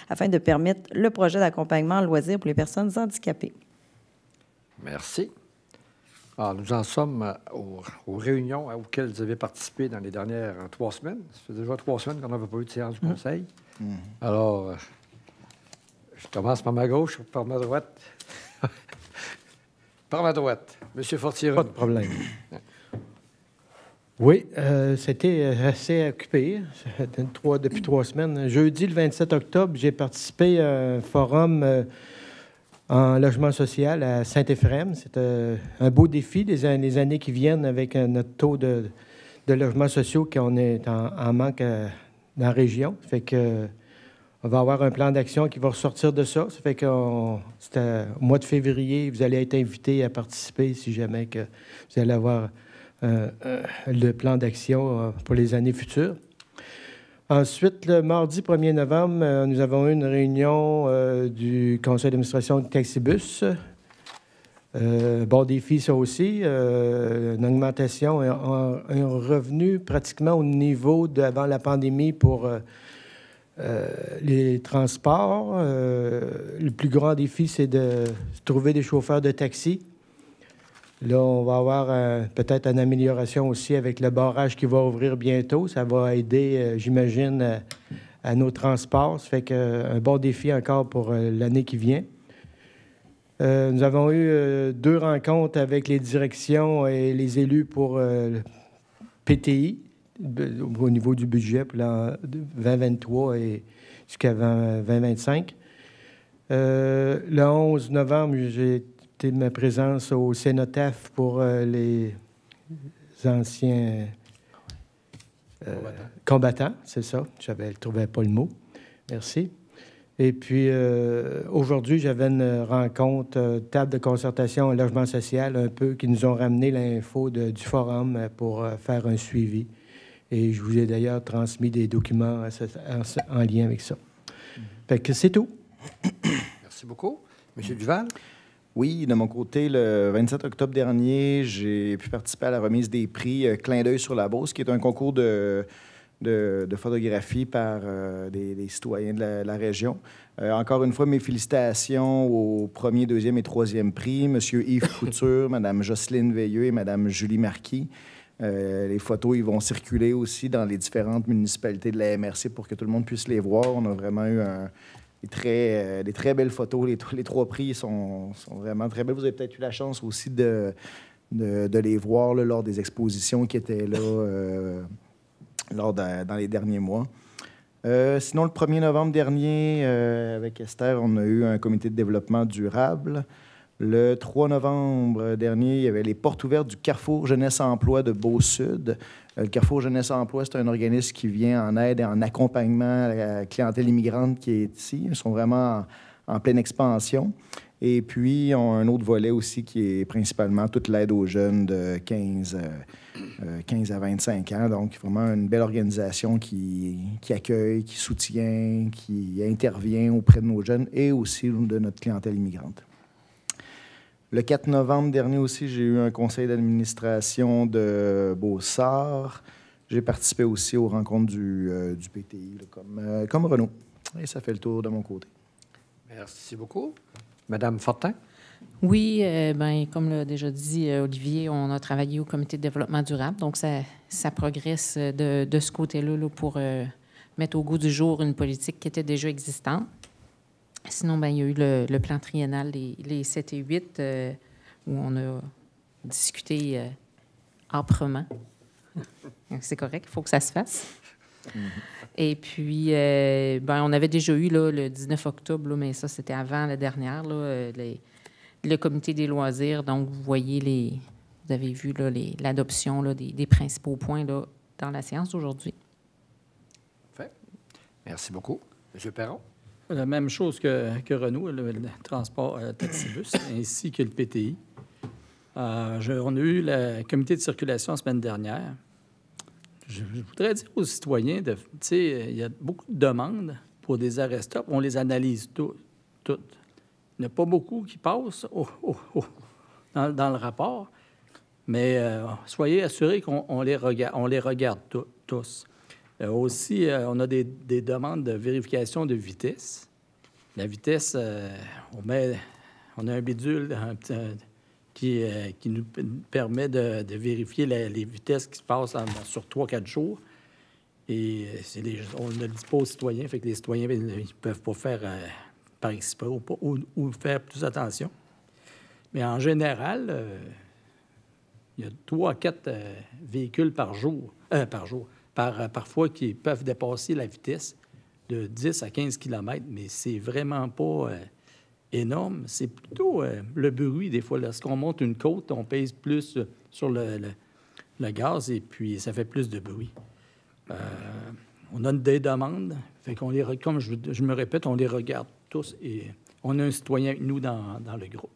afin de permettre le projet d'accompagnement loisirs pour les personnes handicapées. Merci. Alors, ah, nous en sommes euh, aux, réunions auxquelles vous avez participé dans les dernières euh, trois semaines. Ça fait déjà trois semaines qu'on n'avait pas eu de séance du mm. Conseil. Mm. Alors, euh, je commence par ma gauche, par ma droite. par ma droite, Monsieur Fortier. Pas de problème. Oui, c'était assez occupé depuis trois semaines. Jeudi, le 27 octobre, j'ai participé à un forum en logement social à Saint-Éphrem. C'est euh, un beau défi des les années qui viennent avec euh, notre taux de, logements sociaux qu'on est en, manque euh, dans la région. Ça Fait que on va avoir un plan d'action qui va ressortir de ça. Ça fait qu'on, mois de février, vous allez être invité à participer si jamais que vous allez avoir le plan d'action pour les années futures. Ensuite, le mardi 1er novembre, euh, nous avons eu une réunion euh, du conseil d'administration de Taxibus. Euh, bon défi, ça aussi. une augmentation, un, un, revenu pratiquement au niveau d'avant la pandémie pour les transports. le plus grand défi, c'est de trouver des chauffeurs de taxi. Là, on va avoir euh, peut-être une amélioration aussi avec le barrage qui va ouvrir bientôt. Ça va aider, euh, j'imagine, euh, à, nos transports. Ça fait qu'un bon défi encore pour l'année qui vient. nous avons eu deux rencontres avec les directions et les élus pour PTI au niveau du budget pour l'an 2023 et jusqu'à 2025. le 11 novembre, j'ai de ma présence au Cénotaphe pour euh, les anciens euh, combattants, c'est ça. J'avais, ne trouvais pas le mot. Merci. Et puis, euh, aujourd'hui, j'avais une rencontre, table de concertation logement social, un peu, qui nous ont ramené l'info du forum pour faire un suivi. Et je vous ai d'ailleurs transmis des documents en, lien avec ça. Mhm. Fait que c'est tout. Merci beaucoup. Monsieur Duval? Oui, de mon côté, le 27 octobre dernier, j'ai pu participer à la remise des prix euh, Clin d'œil sur la Beauce, qui est un concours de, photographie par euh, des, citoyens de la, région. Euh, encore une fois, mes félicitations au premier, deuxième et troisième prix, M. Yves Couture, Mme Jocelyne Veilleux et Mme Julie Marquis. les photos, ils vont circuler aussi dans les différentes municipalités de la MRC pour que tout le monde puisse les voir. On a vraiment eu un, les euh, très, belles photos. Les, trois prix sont, vraiment très belles. Vous avez peut-être eu la chance aussi de, les voir lors des expositions qui étaient là euh, lors dans les derniers mois. Euh, sinon, le 1er novembre dernier, avec Esther, on a eu un comité de développement durable le 3 novembre dernier, il y avait les portes ouvertes du Carrefour Jeunesse Emploi de Beau-Sud. Euh, le Carrefour Jeunesse Emploi, c'est un organisme qui vient en aide et en accompagnement à la clientèle immigrante qui est ici. Ils sont vraiment en, pleine expansion. Et puis, on a un autre volet aussi qui est principalement toute l'aide aux jeunes de 15, euh, euh, à 25 ans. Donc, vraiment une belle organisation qui, accueille, qui soutient, qui intervient auprès de nos jeunes et aussi de notre clientèle immigrante. Le 4 novembre dernier aussi, j'ai eu un conseil d'administration de Beaussard. J'ai participé aussi aux rencontres du, euh, PTI, comme, euh, comme Renault. Et ça fait le tour de mon côté. Merci beaucoup. Madame Fortin? Oui, euh, ben, comme l'a déjà dit Olivier, on a travaillé au comité de développement durable, donc ça, ça progresse de, ce côté-là pour mettre au goût du jour une politique qui était déjà existante. Sinon, ben, il y a eu le, plan triennal, les, 7 et 8, euh, où on a discuté euh, âprement. C'est correct, il faut que ça se fasse. Mm-hmm. Et puis, euh, ben, on avait déjà eu là, le 19 octobre, mais ça, c'était avant la dernière, le comité des loisirs. Donc, vous voyez, les, vous avez vu l'adoption des, principaux points dans la séance d'aujourd'hui. Merci beaucoup. Monsieur Perron? La même chose que, que Renault, le, transport euh, taxibus, ainsi que le PTI. Euh, on a eu le comité de circulation la semaine dernière. Je, voudrais dire aux citoyens, tu sais, il y a beaucoup de demandes pour des arrêts-stop. On les analyse tout, toutes. Il n'y a pas beaucoup qui passent dans, le rapport, mais euh, soyez assurés qu'on les, on les regarde tous. Euh, aussi, euh, on a des, demandes de vérification de vitesse. La vitesse, euh, on, met, on a un bidule qui, nous permet de, vérifier les vitesses qui se passent sur trois quatre jours. Et on ne le dit pas aux citoyens, fait que les citoyens ne ben, peuvent pas faire participer ou, faire plus attention. Mais en général, il y a trois à quatre véhicules par jour, par jour, par, euh, parfois qui peuvent dépasser la vitesse de 10 à 15 km, mais c'est vraiment pas euh, énorme. C'est plutôt euh, le bruit, des fois. Lorsqu'on monte une côte, on pèse plus sur le, gaz et puis ça fait plus de bruit. on a des demandes, fait qu'on les, comme je, me répète, on les regarde tous et on a un citoyen nous dans, dans le groupe.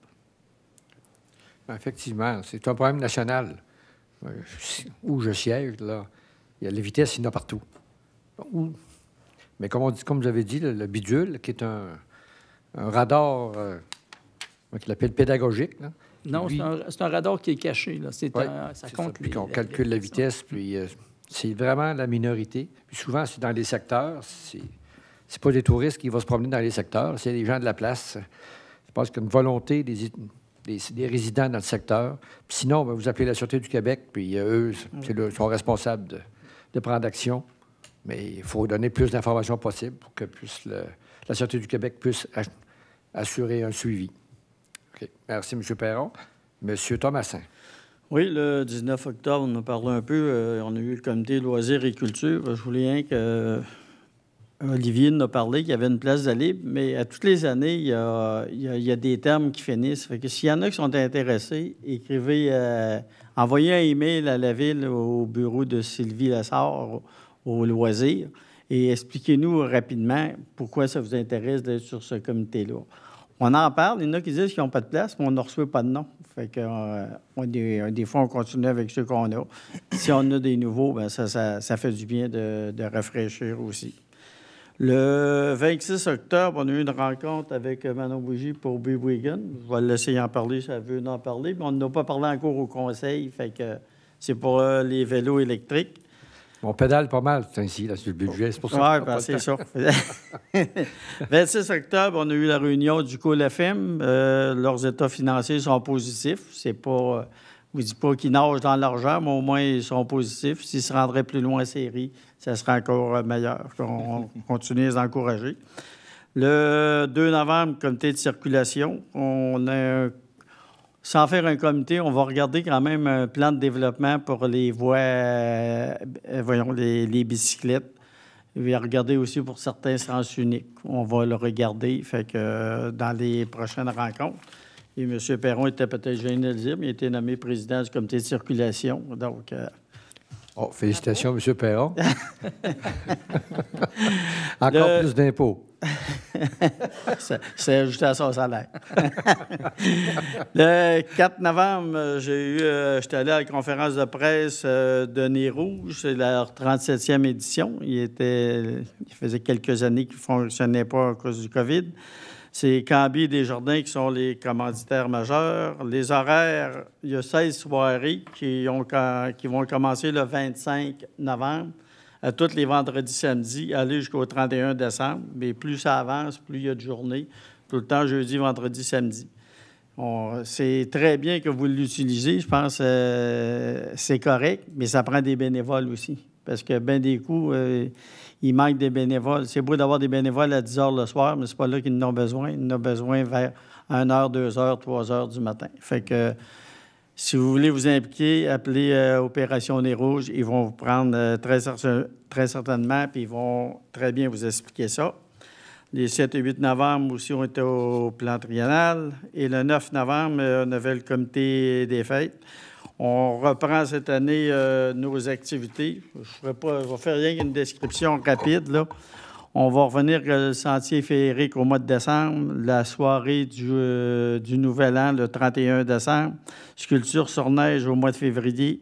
Effectivement, c'est un problème national. Où je siège, là, il y a les vitesses, il y en a partout. Mais comme, dit, comme vous avez dit, le, bidule, qui est un, radar, euh, qu'il pédagogique. Non, c'est un, radar qui est caché. C'est ça compte. Puis on calcule la vitesse, puis euh, c'est vraiment la minorité. Puis souvent, c'est dans les secteurs. C'est, pas des touristes qui vont se promener dans les secteurs, c'est les gens de la place. Je pense qu'il y a une volonté des, résidents dans le secteur. Puis sinon, vous appelez la Sûreté du Québec, puis euh, eux, ils sont responsables de de prendre action, mais il faut donner plus d'informations possibles pour que puisse la Sûreté du Québec puisse assurer un suivi. Merci, M. Perron. M. Thomasin. Oui, le 19 octobre, on a parlé un peu. Euh, on a eu le comité loisirs et culture. Je voulais rien que Olivier nous a parlé qu'il y avait une place de libre, mais à toutes les années, il y a, des termes qui finissent. Fait s'il y en a qui sont intéressés, écrivez, euh, envoyez un email à la ville, au bureau de Sylvie Lassard, au loisirs et expliquez-nous rapidement pourquoi ça vous intéresse d'être sur ce comité-là. On en parle, il y en a qui disent qu'ils n'ont pas de place, mais on ne reçoit pas de nom. Euh, euh, des, fois, on continue avec ce qu'on a. Si on a des nouveaux, ben, ça, fait du bien de, de rafraîchir aussi. Le 26 octobre, on a eu une rencontre avec euh, Manon Bougie pour B. Wigan. Je vais l'essayer laisser en parler si elle veut en parler, mais on n'a pas parlé encore au conseil, fait que c'est pour euh, les vélos électriques. On pédale pas mal, ainsi, là, sur le budget, c'est pour ça. Ben, c'est 26 octobre, on a eu la réunion du COLFM. Euh, leurs états financiers sont positifs. C'est pas... Je ne dis pas qu'ils nagent dans l'argent, mais au moins ils sont positifs. S'ils se rendraient plus loin en série, ça serait encore euh, meilleur. On continue à les encourager. Le 2 novembre, comité de circulation, on a, sans faire un comité, on va regarder quand même un plan de développement pour les voies, euh, voyons, les, bicyclettes. Il va regarder aussi pour certains sens uniques. On va le regarder fait euh, dans les prochaines rencontres. Et M. Perron était peut-être gêné mais il était nommé président du comité de circulation. Donc. Euh, oh, félicitations, M. Perron. Encore plus d'impôts. C'est ajouté à son salaire. le 4 novembre, j'ai eu, euh, j'étais allé à la conférence de presse euh, de Nez Rouge, c'est leur 37e édition. Il, était, faisait quelques années qu'il ne fonctionnait pas à cause du COVID. C'est Cambi, et Desjardins qui sont les commanditaires majeurs. Les horaires, il y a 16 soirées qui, vont commencer le 25 novembre, à tous les vendredis, samedis, aller jusqu'au 31 décembre. Mais plus ça avance, plus il y a de journées, tout le temps jeudi, vendredi, samedi. C'est très bien que vous l'utilisez, je pense euh, c'est correct, mais ça prend des bénévoles aussi, parce que bien des coups... Euh, il manque des bénévoles. C'est beau d'avoir des bénévoles à 10 heures le soir, mais c'est pas là qu'ils en ont besoin. Ils en ont besoin vers 1 heure, 2 heures, 3 heures du matin. Fait que si vous voulez vous impliquer, appelez euh, Opération Nez Rouge. Ils vont vous prendre euh, très, certainement, puis ils vont très bien vous expliquer ça. Les 7 et 8 novembre aussi, on était au plan triennal. Et le 9 novembre, euh, on avait le comité des fêtes. On reprend cette année euh, nos activités. Je ne vais faire rien qu'une description rapide. Là. On va revenir euh, le sentier féerique au mois de décembre, la soirée du, euh, Nouvel An le 31 décembre, sculpture sur neige au mois de février,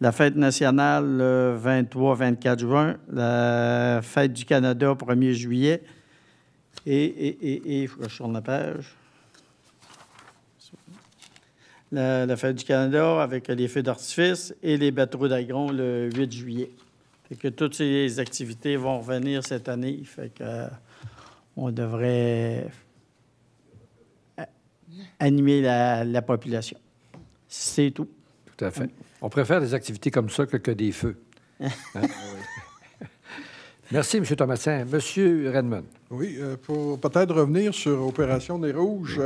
la fête nationale le 23-24 juin, la fête du Canada 1er juillet, et, et, je tourne la page la, Fête du Canada avec les feux d'artifice et les bateaux d'Agron le 8 juillet. Fait que toutes ces activités vont revenir cette année. Fait que euh, on devrait euh, animer la, population. C'est tout. Tout à fait. On préfère des activités comme ça que, des feux. Hein? Ah Merci, M. Thomasin. M. Redmond. Oui, euh, pour peut-être revenir sur Opération des Rouges,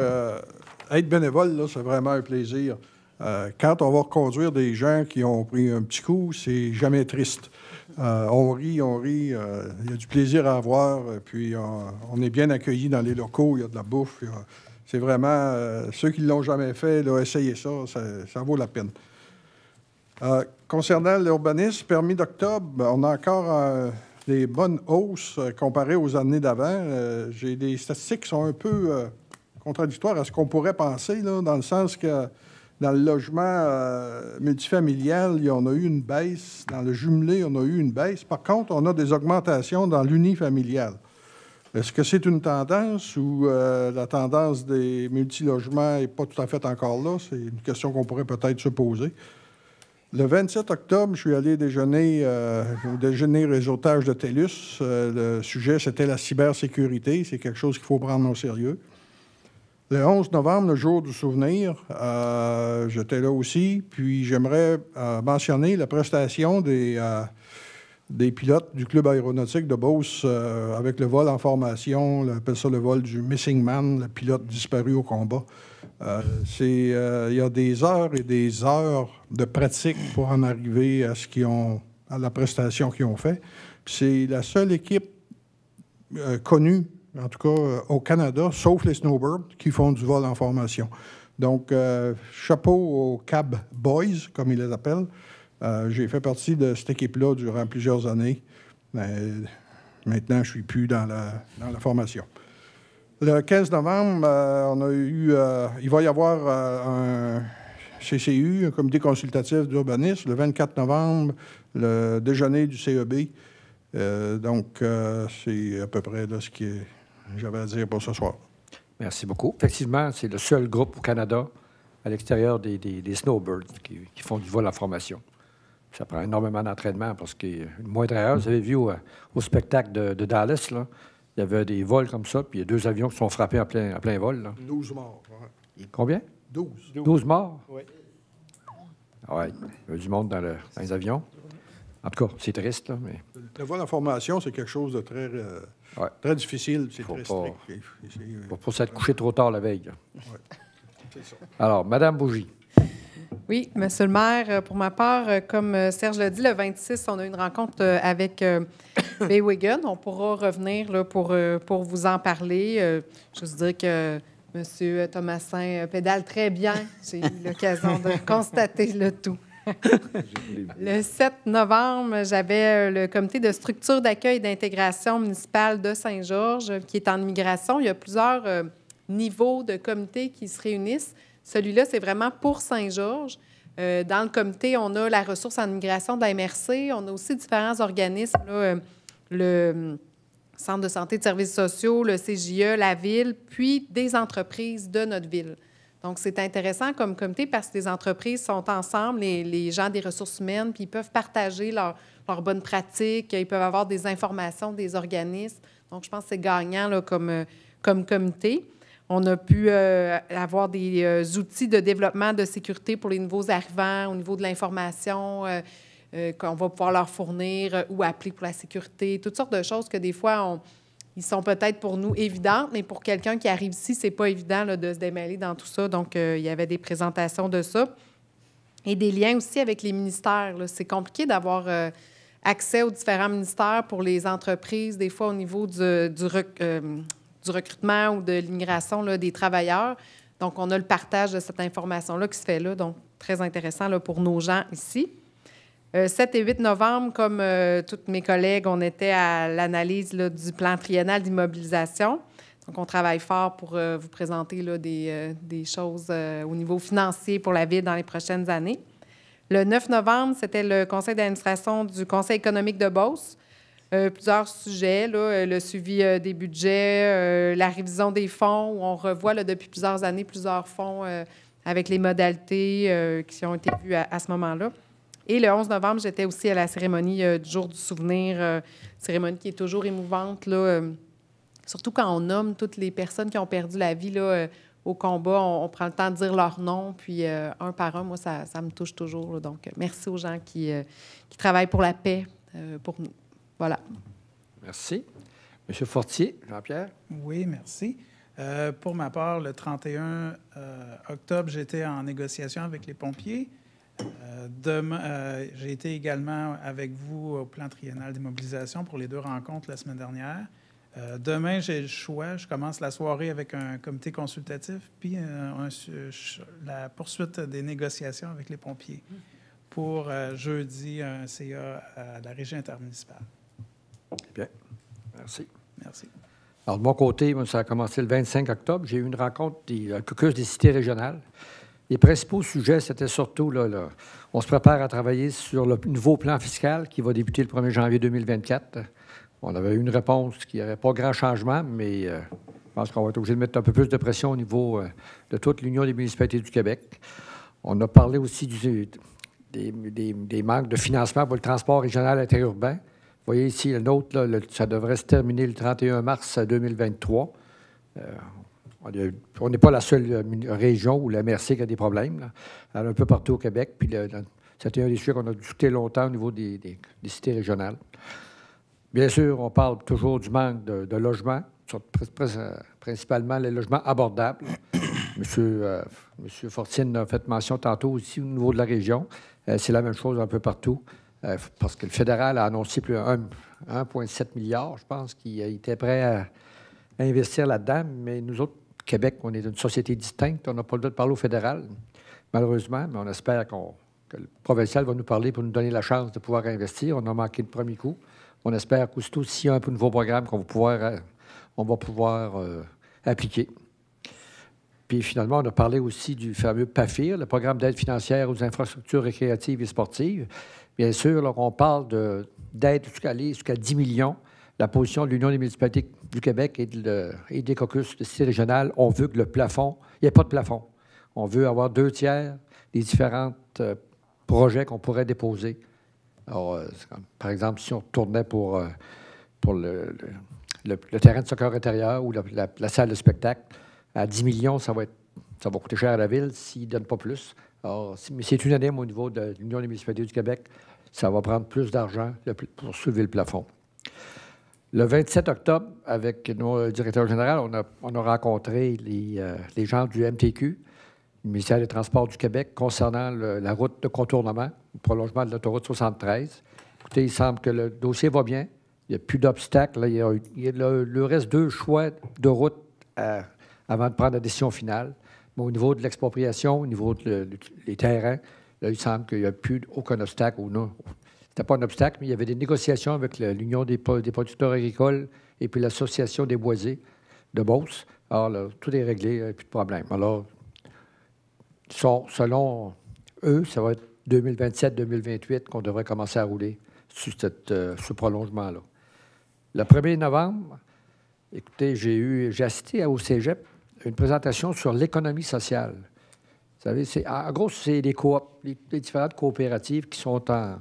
être bénévole, c'est vraiment un plaisir. Euh, quand on va conduire des gens qui ont pris un petit coup, c'est jamais triste. Euh, on rit, on rit. Euh, il y a du plaisir à avoir. Puis on, est bien accueillis dans les locaux. Il y a de la bouffe. C'est vraiment ceux qui l'ont jamais fait, là, essayez ça, ça, ça, vaut la peine. concernant l'urbanisme, permis d'octobre, ben, on a encore des bonnes hausses comparées aux années d'avant. J'ai des statistiques qui sont un peu contradictoire à ce qu'on pourrait penser, dans le sens que dans le logement euh, il multifamilial, on a eu une baisse. Dans le jumelé, on a eu une baisse. Par contre, on a des augmentations dans l'unifamilial. Est-ce que c'est une tendance ou euh, la tendance des multilogements n'est pas tout à fait encore là? C'est une question qu'on pourrait peut-être se poser. Le 27 octobre, je suis allé déjeuner euh, au déjeuner réseautage de TELUS. Euh, le sujet, c'était la cybersécurité. C'est quelque chose qu'il faut prendre au sérieux. Le 11 novembre, le jour du souvenir, euh, j'étais là aussi. Puis j'aimerais euh, mentionner la prestation des, euh, des pilotes du club aéronautique de Beauce avec le vol en formation. On appelle ça le vol du Missing Man, le pilote disparu au combat. Il y a des heures et des heures de pratique pour en arriver à, ce qu'ils ont, à la prestation qu'ils ont fait. C'est la seule équipe connue en tout cas euh, au Canada, sauf les snowbirds qui font du vol en formation. Donc, euh, chapeau aux Cab Boys, comme ils les appellent. Euh, j'ai fait partie de cette équipe-là durant plusieurs années. Mais maintenant, je ne suis plus dans la, formation. Le 15 novembre, on a eu, il va y avoir un CCU, un comité consultatif d'urbanisme. Le 24 novembre, le déjeuner du CEB. donc, c'est à peu près là, ce qui est j'avais à dire pour ce soir. Merci beaucoup. Effectivement, c'est le seul groupe au Canada à l'extérieur des, des, snowbirds qui, font du vol en formation. Ça prend énormément d'entraînement parce une moindre erreur, vous avez vu au, spectacle de, Dallas, là, il y avait des vols comme ça, puis il y a deux avions qui sont frappés en plein, en plein vol. Là. 12 morts. Combien? 12. 12 morts? Oui. Ah oui, il y a du monde dans, les avions. En tout cas, c'est triste, mais... Le vol en formation, c'est quelque chose de très... Euh, Très difficile, c'est pour strict. Euh, s'être couché trop tard la veille. Alors, Madame Bougie. Oui, Monsieur le maire, euh, pour ma part, euh, comme Serge l'a dit, le 26, on a une rencontre avec Wigan. On pourra revenir là, pour, pour vous en parler. Je vous dire que M. Thomasin pédale très bien. J'ai eu l'occasion de constater le tout. le 7 novembre, j'avais euh, le comité de structure d'accueil et d'intégration municipale de Saint-Georges euh, qui est en immigration. Il y a plusieurs euh, niveaux de comités qui se réunissent. Celui-là, c'est vraiment pour Saint-Georges. dans le comité, on a la ressource en immigration de la MRC. On a aussi différents organismes, le Centre de santé et de services sociaux, le CJE, la ville, puis des entreprises de notre ville. Donc, c'est intéressant comme comité parce que les entreprises sont ensemble, les, gens des ressources humaines, puis ils peuvent partager leurs bonnes pratiques, ils peuvent avoir des informations des organismes. Donc, je pense que c'est gagnant là, comme, euh, comme comité. On a pu euh, avoir des euh, outils de développement de sécurité pour les nouveaux arrivants au niveau de l'information qu'on va pouvoir leur fournir ou appeler pour la sécurité, toutes sortes de choses que des fois on ils sont peut-être pour nous évidents, mais pour quelqu'un qui arrive ici, c'est pas évident de se démêler dans tout ça. Donc, euh, il y avait des présentations de ça et des liens aussi avec les ministères. C'est compliqué d'avoir euh, accès aux différents ministères pour les entreprises, des fois au niveau du, du, euh, recrutement ou de l'immigration des travailleurs. Donc, on a le partage de cette information-là qui se fait là, donc très intéressant là, pour nos gens ici. 7 euh, et 8 novembre, comme euh, toutes mes collègues, on était à l'analyse du plan triennal d'immobilisation. Donc, on travaille fort pour euh, vous présenter des, choses au niveau financier pour la ville dans les prochaines années. Le 9 novembre, c'était le conseil d'administration du Conseil économique de Beauce. plusieurs sujets, le suivi des budgets, la révision des fonds, où on revoit depuis plusieurs années plusieurs fonds avec les modalités qui ont été vues à ce moment-là. Et le 11 novembre, j'étais aussi à la cérémonie euh, du jour du souvenir, euh, cérémonie qui est toujours émouvante, là, euh, surtout quand on nomme toutes les personnes qui ont perdu la vie là, au combat. On, prend le temps de dire leur nom, puis un par un, moi, ça, me touche toujours. donc, merci aux gens qui, qui travaillent pour la paix, pour nous. Voilà. Merci. Monsieur Fortier, Jean-Pierre. Oui, merci. pour ma part, le 31 octobre, j'étais en négociation avec les pompiers. Euh, demain, euh, j'ai été également avec vous au plan triennal des pour les deux rencontres la semaine dernière. Euh, demain, j'ai le choix. Je commence la soirée avec un comité consultatif, puis la poursuite des négociations avec les pompiers pour jeudi un CA à la région intermunicipale. Eh bien. Merci. Merci. Alors, de mon côté, ça a commencé le 25 octobre. J'ai eu une rencontre du caucus des cités régionales les principaux sujets, c'était surtout, là, on se prépare à travailler sur le nouveau plan fiscal qui va débuter le 1er janvier 2024. On avait eu une réponse qui n'avait pas grand changement, mais euh, je pense qu'on va être obligé de mettre un peu plus de pression au niveau euh, de toute l'Union des municipalités du Québec. On a parlé aussi des, manques de financement pour le transport régional interurbain. Vous voyez ici, le nôtre, ça devrait se terminer le 31 mars 2023. On n'est pas la seule euh, région où la MRC a des problèmes. Là. un peu partout au Québec. Puis c'était un des sujets qu'on a discuté longtemps au niveau des, des, cités régionales. Bien sûr, on parle toujours du manque de, logements, principalement les logements abordables. Monsieur, euh, Monsieur Fortine a fait mention tantôt aussi au niveau de la région. Euh, c'est la même chose un peu partout, parce que le fédéral a annoncé plus 1,7 milliard, je pense, qu'il était prêt à investir là-dedans, mais nous autres, Québec, on est une société distincte. On n'a pas le droit de parler au fédéral, malheureusement, mais on espère qu'on, que le provincial va nous parler pour nous donner la chance de pouvoir investir. On a manqué le premier coup. On espère qu'aussitôt, s'il y a un peu nouveau programme qu'on va pouvoir, euh, on va pouvoir euh, appliquer. Puis finalement, on a parlé aussi du fameux PAFIR, le programme d'aide financière aux infrastructures récréatives et sportives. Bien sûr, là, on parle d'aide jusqu'à 10 millions la position de l'Union des municipalités du Québec et, des caucus de régionales, on veut que le plafond, il n'y ait pas de plafond. On veut avoir deux tiers des différents euh, projets qu'on pourrait déposer. Euh, par exemple, si on tournait pour, euh, pour le, terrain de soccer intérieur ou la, salle de spectacle, à 10 millions, ça va, ça va coûter cher à la ville s'ils ne donnent pas plus. mais c'est unanime au niveau de l'Union des municipalités du Québec. Ça va prendre plus d'argent pour soulever le plafond. Le 27 octobre, avec nos euh, directeurs généraux, on a, rencontré euh, les, gens du MTQ, le ministère des Transports du Québec, concernant la route de contournement, le prolongement de l'autoroute 73. Écoutez, il semble que le dossier va bien. Il n'y a plus d'obstacles. Il, le, reste deux choix de route euh, avant de prendre la décision finale. Mais au niveau de l'expropriation, au niveau des terrains, il semble qu'il n'y a plus aucun obstacle ou non, pas un obstacle, mais il y avait des négociations avec l'Union des, producteurs agricoles et puis l'Association des boisés de Beauce. Alors, là, tout est réglé, il n'y a plus de problème. Alors, selon eux, ça va être 2027-2028 qu'on devrait commencer à rouler sur ce euh, prolongement-là. Le 1er novembre, écoutez, j'ai eu, j'ai assisté au Cégep une présentation sur l'économie sociale. Vous savez, en gros, c'est les, les, différentes coopératives qui sont en,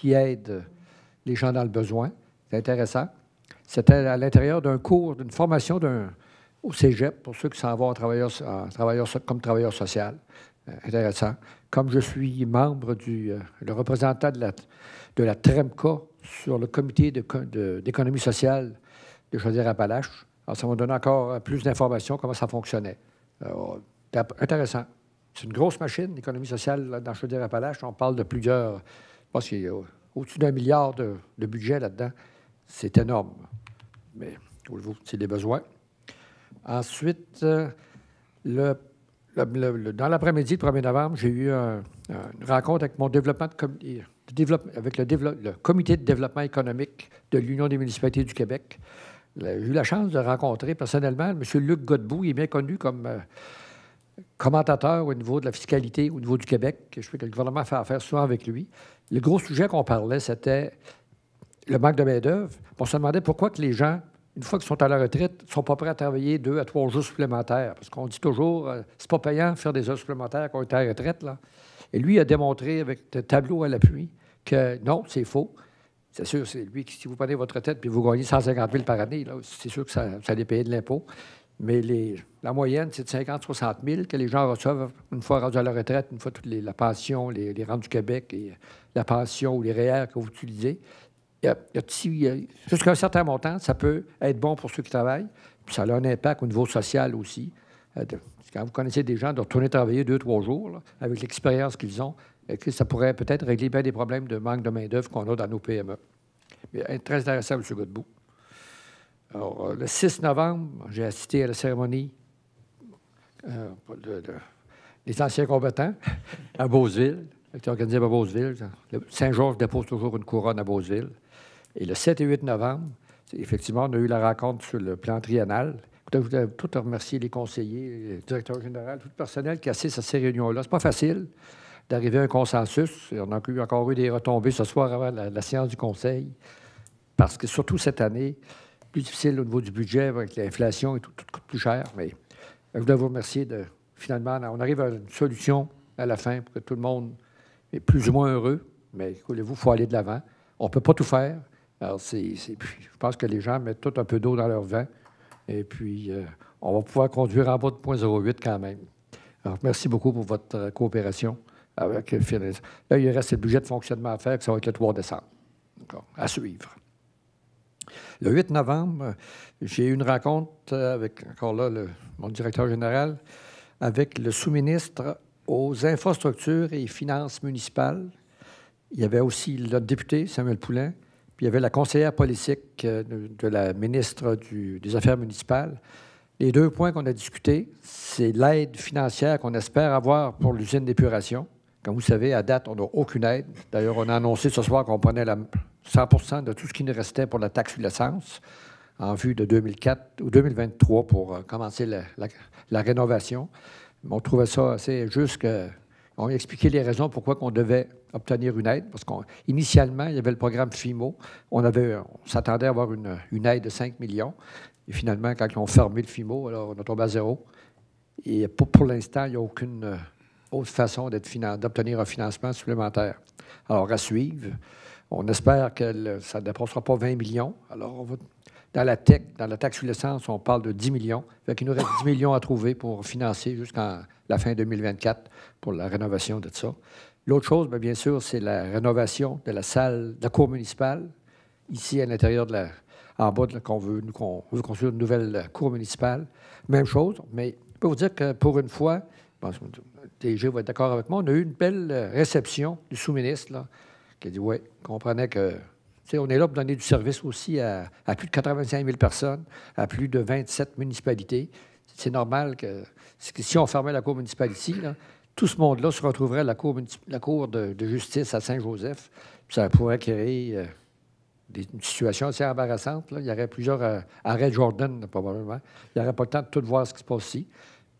qui aide les gens dans le besoin. C'est intéressant. C'était à l'intérieur d'un cours, d'une formation d'un, au cégep, pour ceux qui s'en vont comme travailleur social. Euh, intéressant. Comme je suis membre du euh, le représentant de la, de la TREMCA sur le comité d'économie de, d'économie sociale de Chaudière-Appalaches, alors ça m'a donné encore euh, plus d'informations comment ça fonctionnait. intéressant. C'est une grosse machine, l'économie sociale dans Chaudière-Appalaches. On parle de plusieurs pense qu'il y a au-dessus d'un milliard de, budget là-dedans. C'est énorme. Mais voulez-vous, c'est des besoins. Ensuite, euh, dans l'après-midi, du 1er novembre, j'ai eu une rencontre avec mon développement avec le, comité de développement économique de l'Union des municipalités du Québec. J'ai eu la chance de rencontrer personnellement M. Luc Godbout. Il est bien connu comme euh, commentateur au niveau de la fiscalité, au niveau du Québec. Je sais que le gouvernement fait affaire souvent avec lui le gros sujet qu'on parlait, c'était le manque de main-d'œuvre. On se demandait pourquoi que les gens, une fois qu'ils sont à la retraite, ne sont pas prêts à travailler deux à trois jours supplémentaires. Parce qu'on dit toujours, euh, c'est pas payant de faire des heures supplémentaires quand on est à la retraite. Là. Et lui a démontré, avec des tableaux à l'appui, que non, c'est faux. C'est sûr, c'est lui qui, si vous prenez votre retraite puis vous gagnez 150 000 par année, c'est sûr que ça, ça allait payer de l'impôt. Mais la moyenne, c'est de 50 60 000 que les gens reçoivent une fois rendus à la retraite, une fois toutes les, la pension, les, les rentes du Québec et la pension ou les REER e que vous utilisez, jusqu'à un certain montant, ça peut être bon pour ceux qui travaillent, puis ça a un impact au niveau social aussi. Euh, quand vous connaissez des gens de retourner travailler deux, trois jours, avec l'expérience qu'ils ont, et euh, que ça pourrait peut-être régler bien des problèmes de manque de main-d'œuvre qu'on a dans nos PME. Mais, euh, très intéressant, M. Godbout. le 6 novembre, j'ai assisté à la cérémonie des anciens combattants à Beauville était organisé à Beauceville. Saint-Georges dépose toujours une couronne à Beauceville. Et le 7 et 8 novembre, effectivement, on a eu la rencontre sur le plan triennal. je voudrais tout remercier les conseillers, le directeur général, tout le personnel qui assiste à ces réunions-là. C'est pas facile d'arriver à un consensus. on a encore eu des retombées ce soir avant la, séance du Conseil, parce que surtout cette année, plus difficile au niveau du budget avec l'inflation et tout, tout, coûte plus cher. Mais je voudrais vous remercier de finalement, on arrive à une solution à la fin pour que tout le monde mais plus ou moins heureux. Mais écoutez-vous, il faut aller de l'avant. On ne peut pas tout faire. Alors, c'est, je pense que les gens mettent tout un peu d'eau dans leur vin. Et puis, euh, on va pouvoir conduire en bas de 0.08 quand même. Alors, merci beaucoup pour votre euh, coopération avec euh, Là, il reste le budget de fonctionnement à faire, que ça va être le 3 décembre. À suivre. Le 8 novembre, j'ai eu une rencontre avec, encore là, mon directeur général, avec le sous-ministre aux infrastructures et finances municipales. Il y avait aussi notre député, Samuel Poulain, puis il y avait la conseillère politique euh, de, la ministre des Affaires municipales. Les deux points qu'on a discutés, c'est l'aide financière qu'on espère avoir pour l'usine d'épuration. Comme vous savez, à date, on n'a aucune aide. D'ailleurs, on a annoncé ce soir qu'on prenait 100 de tout ce qui nous restait pour la taxe sur l'essence en vue de 2004 ou 2023 pour euh, commencer la rénovation on trouvait ça assez juste que, On expliquait les raisons pourquoi on devait obtenir une aide, parce qu'initialement, il y avait le programme FIMO. On, s'attendait à avoir une, aide de 5 millions. Et finalement, quand ils ont fermé le FIMO, alors on est tombé à zéro. Et pour, l'instant, il n'y a aucune euh, autre façon d'obtenir un financement supplémentaire. Alors, à suivre. On espère que ça ne dépassera pas 20 millions. Alors, on va dans la, tech, dans la taxe sur l'essence, on parle de 10 millions. il nous reste 10 millions à trouver pour financer jusqu'à la fin 2024 pour la rénovation de tout ça. L'autre chose, ben, bien, sûr, c'est la rénovation de la salle, de la cour municipale, ici à l'intérieur de la, en bas, qu'on veut, qu'on veut, construire une nouvelle cour municipale. Même chose, mais je peux vous dire que pour une fois, le TG va être d'accord avec moi, on a eu une belle réception du sous-ministre qui a dit, oui, comprenait que on est là pour donner du service aussi à, plus de 85 000 personnes, à plus de 27 municipalités. C'est normal que, si on fermait la cour municipale ici, tout ce monde-là se retrouverait à la cour, de, justice à Saint-Joseph. Ça pourrait créer euh, une situation assez embarrassante. Il y aurait plusieurs euh, arrêts Jordan, probablement. Il n'y aurait pas le temps de tout voir ce qui se passe ici.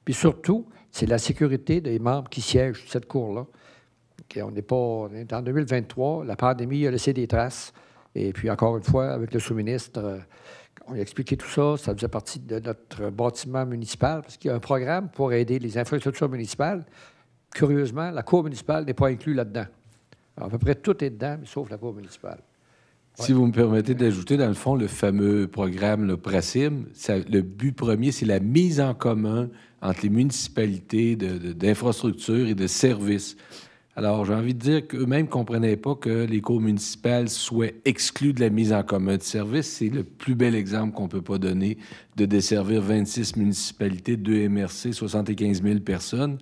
Puis surtout, c'est la sécurité des membres qui siègent cette cour-là. on n'est pas. en 2023, la pandémie a laissé des traces. Et puis, encore une fois, avec le sous-ministre, euh, on a expliqué tout ça. Ça faisait partie de notre bâtiment municipal, parce qu'il y a un programme pour aider les infrastructures municipales. Curieusement, la cour municipale n'est pas inclue là-dedans. À peu près tout est dedans, sauf la cour municipale. Si vous me permettez d'ajouter, dans le fond, le fameux programme le PRACIM, le but premier, c'est la mise en commun entre les municipalités d'infrastructures et de services. Alors, j'ai envie de dire qu'eux-mêmes ne comprenaient pas que les cours municipales soient exclus de la mise en commun de services. C'est le plus bel exemple qu'on ne peut pas donner de desservir 26 municipalités, 2 MRC, 75 000 personnes,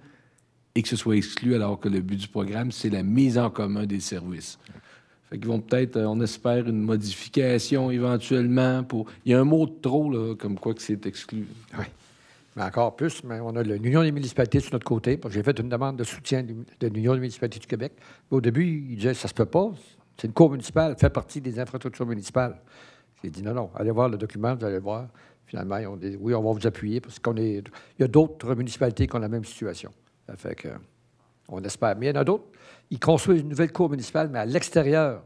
et que ce soit exclu alors que le but du programme, c'est la mise en commun des services. Fait qu'ils vont peut-être, euh, on espère, une modification éventuellement pour... Il y a un mot de trop, là, comme quoi que c'est exclu. Oui encore plus, mais on a l'Union des municipalités de notre côté. J'ai fait une demande de soutien de l'Union des municipalités du Québec. au début, ils disaient ça se peut pas. C'est une cour municipale, fait partie des infrastructures municipales. J'ai dit non, non, allez voir le document, vous allez voir. Finalement, ils ont dit oui, on va vous appuyer parce qu'on est. Il y a d'autres municipalités qui ont la même situation. Ça fait qu'on on espère. Mais il y en a d'autres. Ils construisent une nouvelle cour municipale, mais à l'extérieur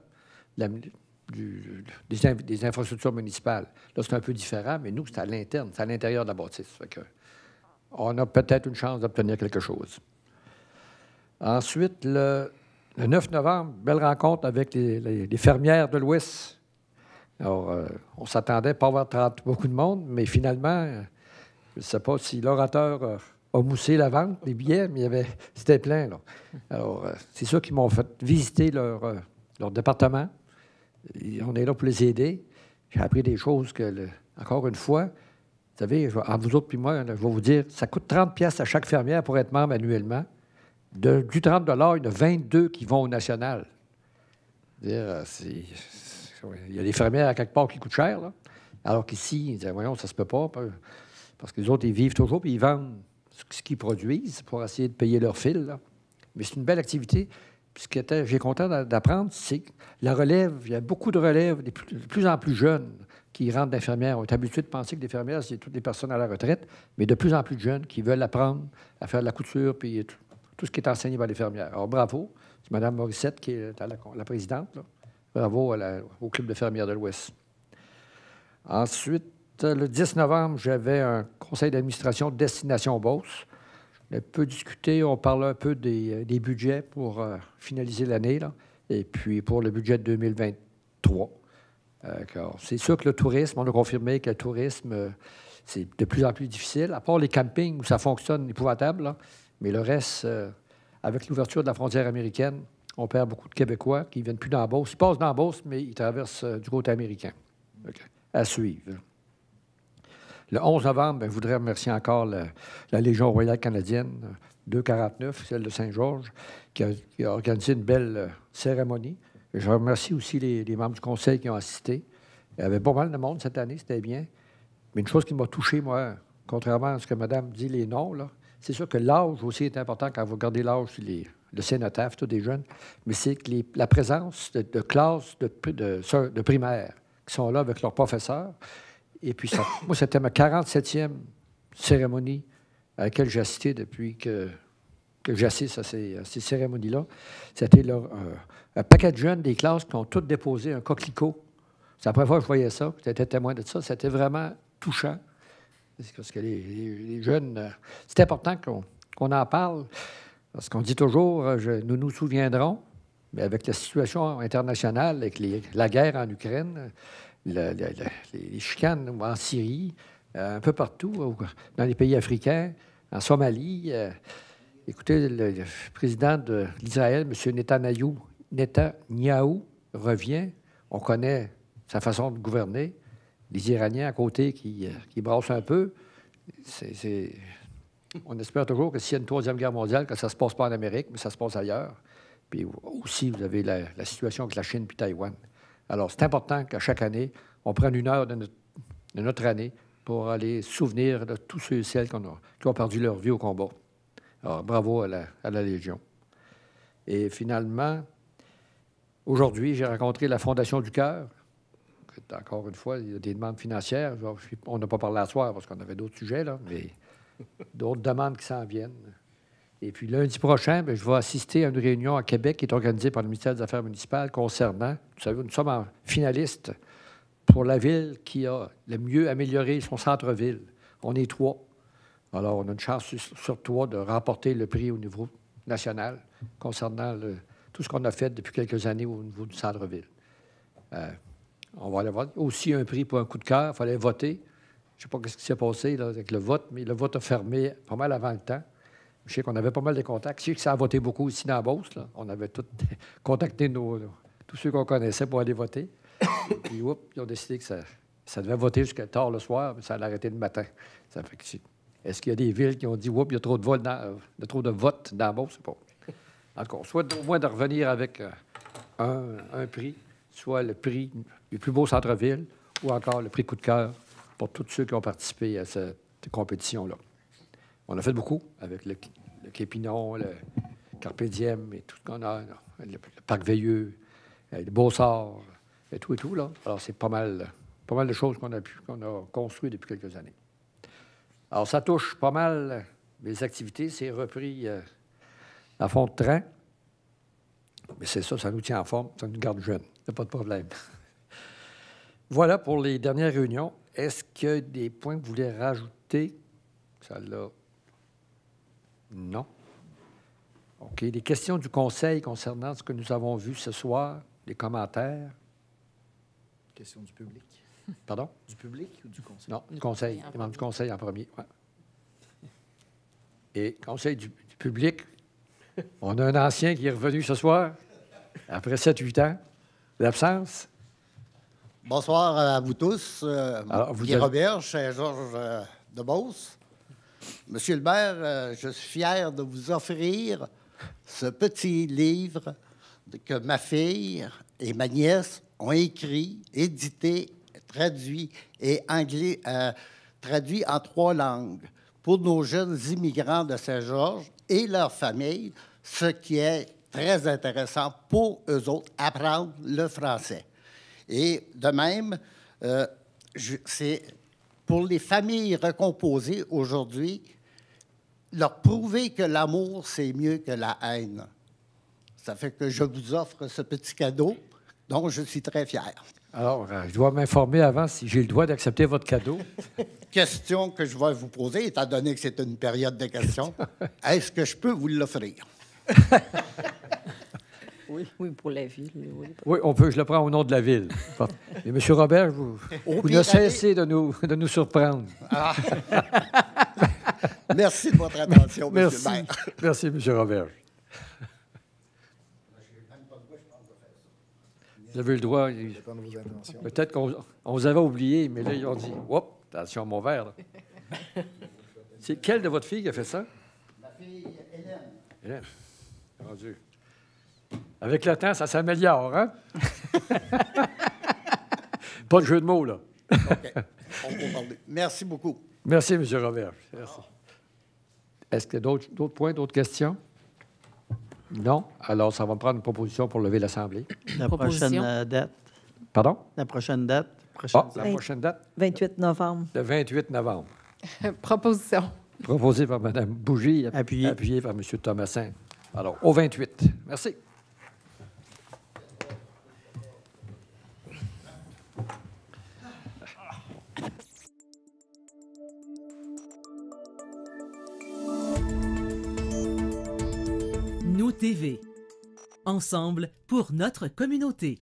des, infrastructures municipales. Là, c'est un peu différent, mais nous, c'est à l'interne, c'est à l'intérieur de la bâtisse. que, on a peut-être une chance d'obtenir quelque chose. Ensuite, le, 9 novembre, belle rencontre avec les, fermières de l'Ouest. Alors, euh, on s'attendait pas à avoir beaucoup de monde, mais finalement, euh, je ne sais pas si l'orateur euh, a moussé la vente, des billets, mais il y avait, c'était plein. Là. Alors, c'est ceux qui m'ont fait visiter leur, département. on est là pour les aider. J'ai appris des choses que, encore une fois, vous savez, en entre vous autres puis moi, je vais vous dire, ça coûte 30 pièces à chaque fermière pour être membre annuellement. du 30 il y en a 22 qui vont au national. Euh, il y a des fermières à quelque part qui coûtent cher, Alors qu'ici, ils voyons, ça se peut pas. Parce que les autres, ils vivent toujours, puis ils vendent ce qu'ils produisent pour essayer de payer leur fil. Mais c'est une belle activité. ce que j'ai content d'apprendre, c'est que la relève, il y a beaucoup de relèves, de plus en plus jeunes qui rentrent d'infirmières. On est habitué de penser que les infirmières, c'est toutes les personnes à la retraite, mais de plus en plus de jeunes qui veulent apprendre à faire de la couture puis tout, ce qui est enseigné par les fermières. Alors, bravo. C'est Mme Morissette qui est la, présidente. Bravo au Club de fermières de l'Ouest. Ensuite, le 10 novembre, j'avais un conseil d'administration Destination Beauce. On a peu discuté, on parlait un peu des, euh, budgets pour euh, finaliser l'année, et puis pour le budget de 2023 c'est sûr que le tourisme, on a confirmé que le tourisme, euh, c'est de plus en plus difficile, à part les campings où ça fonctionne épouvantable, hein. mais le reste, euh, avec l'ouverture de la frontière américaine, on perd beaucoup de Québécois qui ne viennent plus dans Ils passent dans mais ils traversent euh, du côté américain. À suivre. Le 11 novembre, ben, je voudrais remercier encore la, Légion royale canadienne 249, celle de Saint-Georges, qui, a organisé une belle cérémonie. Je remercie aussi les, membres du conseil qui ont assisté. Il y avait pas mal de monde cette année, c'était bien. Mais une chose qui m'a touché, moi, contrairement à ce que madame dit, les noms, c'est sûr que l'âge aussi est important quand vous regardez l'âge sur les, le cénotaphe, tous des jeunes, mais c'est que la présence de, classes de, primaires primaire qui sont là avec leurs professeurs. Et puis, moi, c'était ma 47e cérémonie à laquelle j'ai assisté depuis que que j'assiste à euh, ces, cérémonies-là, c'était euh, un, paquet de jeunes des classes qui ont toutes déposé un coquelicot. C'est la première fois que je voyais ça, que j'étais témoin de ça. C'était vraiment touchant. Parce que les, jeunes, euh, c'est important qu'on, en parle, parce qu'on dit toujours, nous nous souviendrons, mais avec la situation internationale, avec la guerre en Ukraine, les chicanes en Syrie, un peu partout, dans les pays africains, en Somalie, Écoutez, le président de l'Israël, M. Netanyahou, revient. On connaît sa façon de gouverner. Les Iraniens à côté qui, euh, qui brassent un peu. On espère toujours que s'il y a une troisième guerre mondiale, que ça ne se passe pas en Amérique, mais ça se passe ailleurs. Puis aussi, vous avez la, situation avec la Chine puis Taïwan. Alors, c'est important qu'à chaque année, on prenne une heure de notre, année pour aller souvenir de tous ceux et celles qui ont perdu leur vie au combat. Alors, ah, bravo à la, Légion. Et finalement, aujourd'hui, j'ai rencontré la Fondation du Cœur. Encore une fois, il y a des demandes financières. On n'a pas parlé à soir parce qu'on avait d'autres sujets, là, mais d'autres demandes qui s'en viennent. Et puis lundi prochain, ben, je vais assister à une réunion à Québec qui est organisée par le ministère des Affaires municipales concernant, vous savez, nous sommes en finaliste pour la ville qui a le mieux amélioré son centre-ville. On est trois. Alors, on a une chance sur, toi de remporter le prix au niveau national concernant tout ce qu'on a fait depuis quelques années au niveau du centre-ville. Euh, on va aller voir aussi un prix pour un coup de cœur. Il fallait voter. Je ne sais pas ce qui s'est passé avec le vote, mais le vote a fermé pas mal avant le temps. Je sais qu'on avait pas mal de contacts. Je sais que ça a voté beaucoup ici dans la Beauce. On avait tout contacté tous ceux qu'on connaissait pour aller voter. Puis, oups, ils ont décidé que ça, devait voter jusqu'à tard le soir, mais ça a arrêté le matin. Ça fait que est-ce qu'il y a des villes qui ont dit, oups, euh, il y a trop de, votes dans, de trop de votes dans la Pas... Encore, soit au moins de revenir avec euh, un, prix, soit le prix du plus beau centre-ville, ou encore le prix coup de cœur pour tous ceux qui ont participé à cette compétition-là. On a fait beaucoup avec le, Clépinon, le Carpédième et tout ce qu'on a, le, Parc Veilleux, euh, le Beaux-Arts, et tout et tout. Là. Alors, c'est pas mal, pas mal de choses qu'on a, pu, qu'on a construit depuis quelques années. Alors, ça touche pas mal mes activités. C'est repris euh, à fond de train. Mais c'est ça, ça nous tient en forme, ça nous garde jeunes. Il n'y a pas de problème. voilà pour les dernières réunions. Est-ce qu'il y a des points que vous voulez rajouter? Celle-là, non. OK. Les questions du Conseil concernant ce que nous avons vu ce soir, les commentaires? Questions du public. Pardon? Du public ou du conseil? Non, du conseil. du conseil en premier. Et conseil du, public, on a un ancien qui est revenu ce soir, après 7-8 ans d'absence. Bonsoir à vous tous. Euh, Alors, vous Robert, Georges euh, de Beauce. Monsieur le maire, euh, je suis fier de vous offrir ce petit livre que ma fille et ma nièce ont écrit, édité traduit et anglais, euh, traduit en trois langues pour nos jeunes immigrants de Saint-Georges et leurs familles, ce qui est très intéressant pour eux autres, apprendre le français. Et de même, euh, c'est pour les familles recomposées aujourd'hui, leur prouver que l'amour, c'est mieux que la haine. Ça fait que je vous offre ce petit cadeau dont je suis très fier. Alors, euh, je dois m'informer avant si j'ai le droit d'accepter votre cadeau. Question que je vais vous poser, étant donné que c'est une période de questions. Est-ce que je peux vous l'offrir? oui. oui, pour la ville. Oui. oui. on peut, je le prends au nom de la ville. Et M. Robert, vous, ne cessez de nous, de nous surprendre. Ah. Merci de votre attention, M. Merci. Maire. Merci, M. Robert. Vous avez le droit. Peut-être qu'on vous avait oublié, mais là, ils ont dit Hop, attention mon verre. C'est quelle de votre fille qui a fait ça? Ma fille, Hélène. Hélène. Mon Dieu. Avec le temps, ça s'améliore, hein? Pas de jeu de mots, là. OK. On peut parler. Merci beaucoup. Merci, M. Robert. Merci. Est-ce qu'il y a d'autres points, d'autres questions? Non. Alors, ça va me prendre une proposition pour lever l'Assemblée. La prochaine date. Pardon? La prochaine date. Ah, la prochaine date? 28 novembre. Le 28 novembre. proposition. Proposée par Mme Bougie, appuyée, appuyée par M. Thomasin. Alors, au 28. Merci. TV. Ensemble pour notre communauté.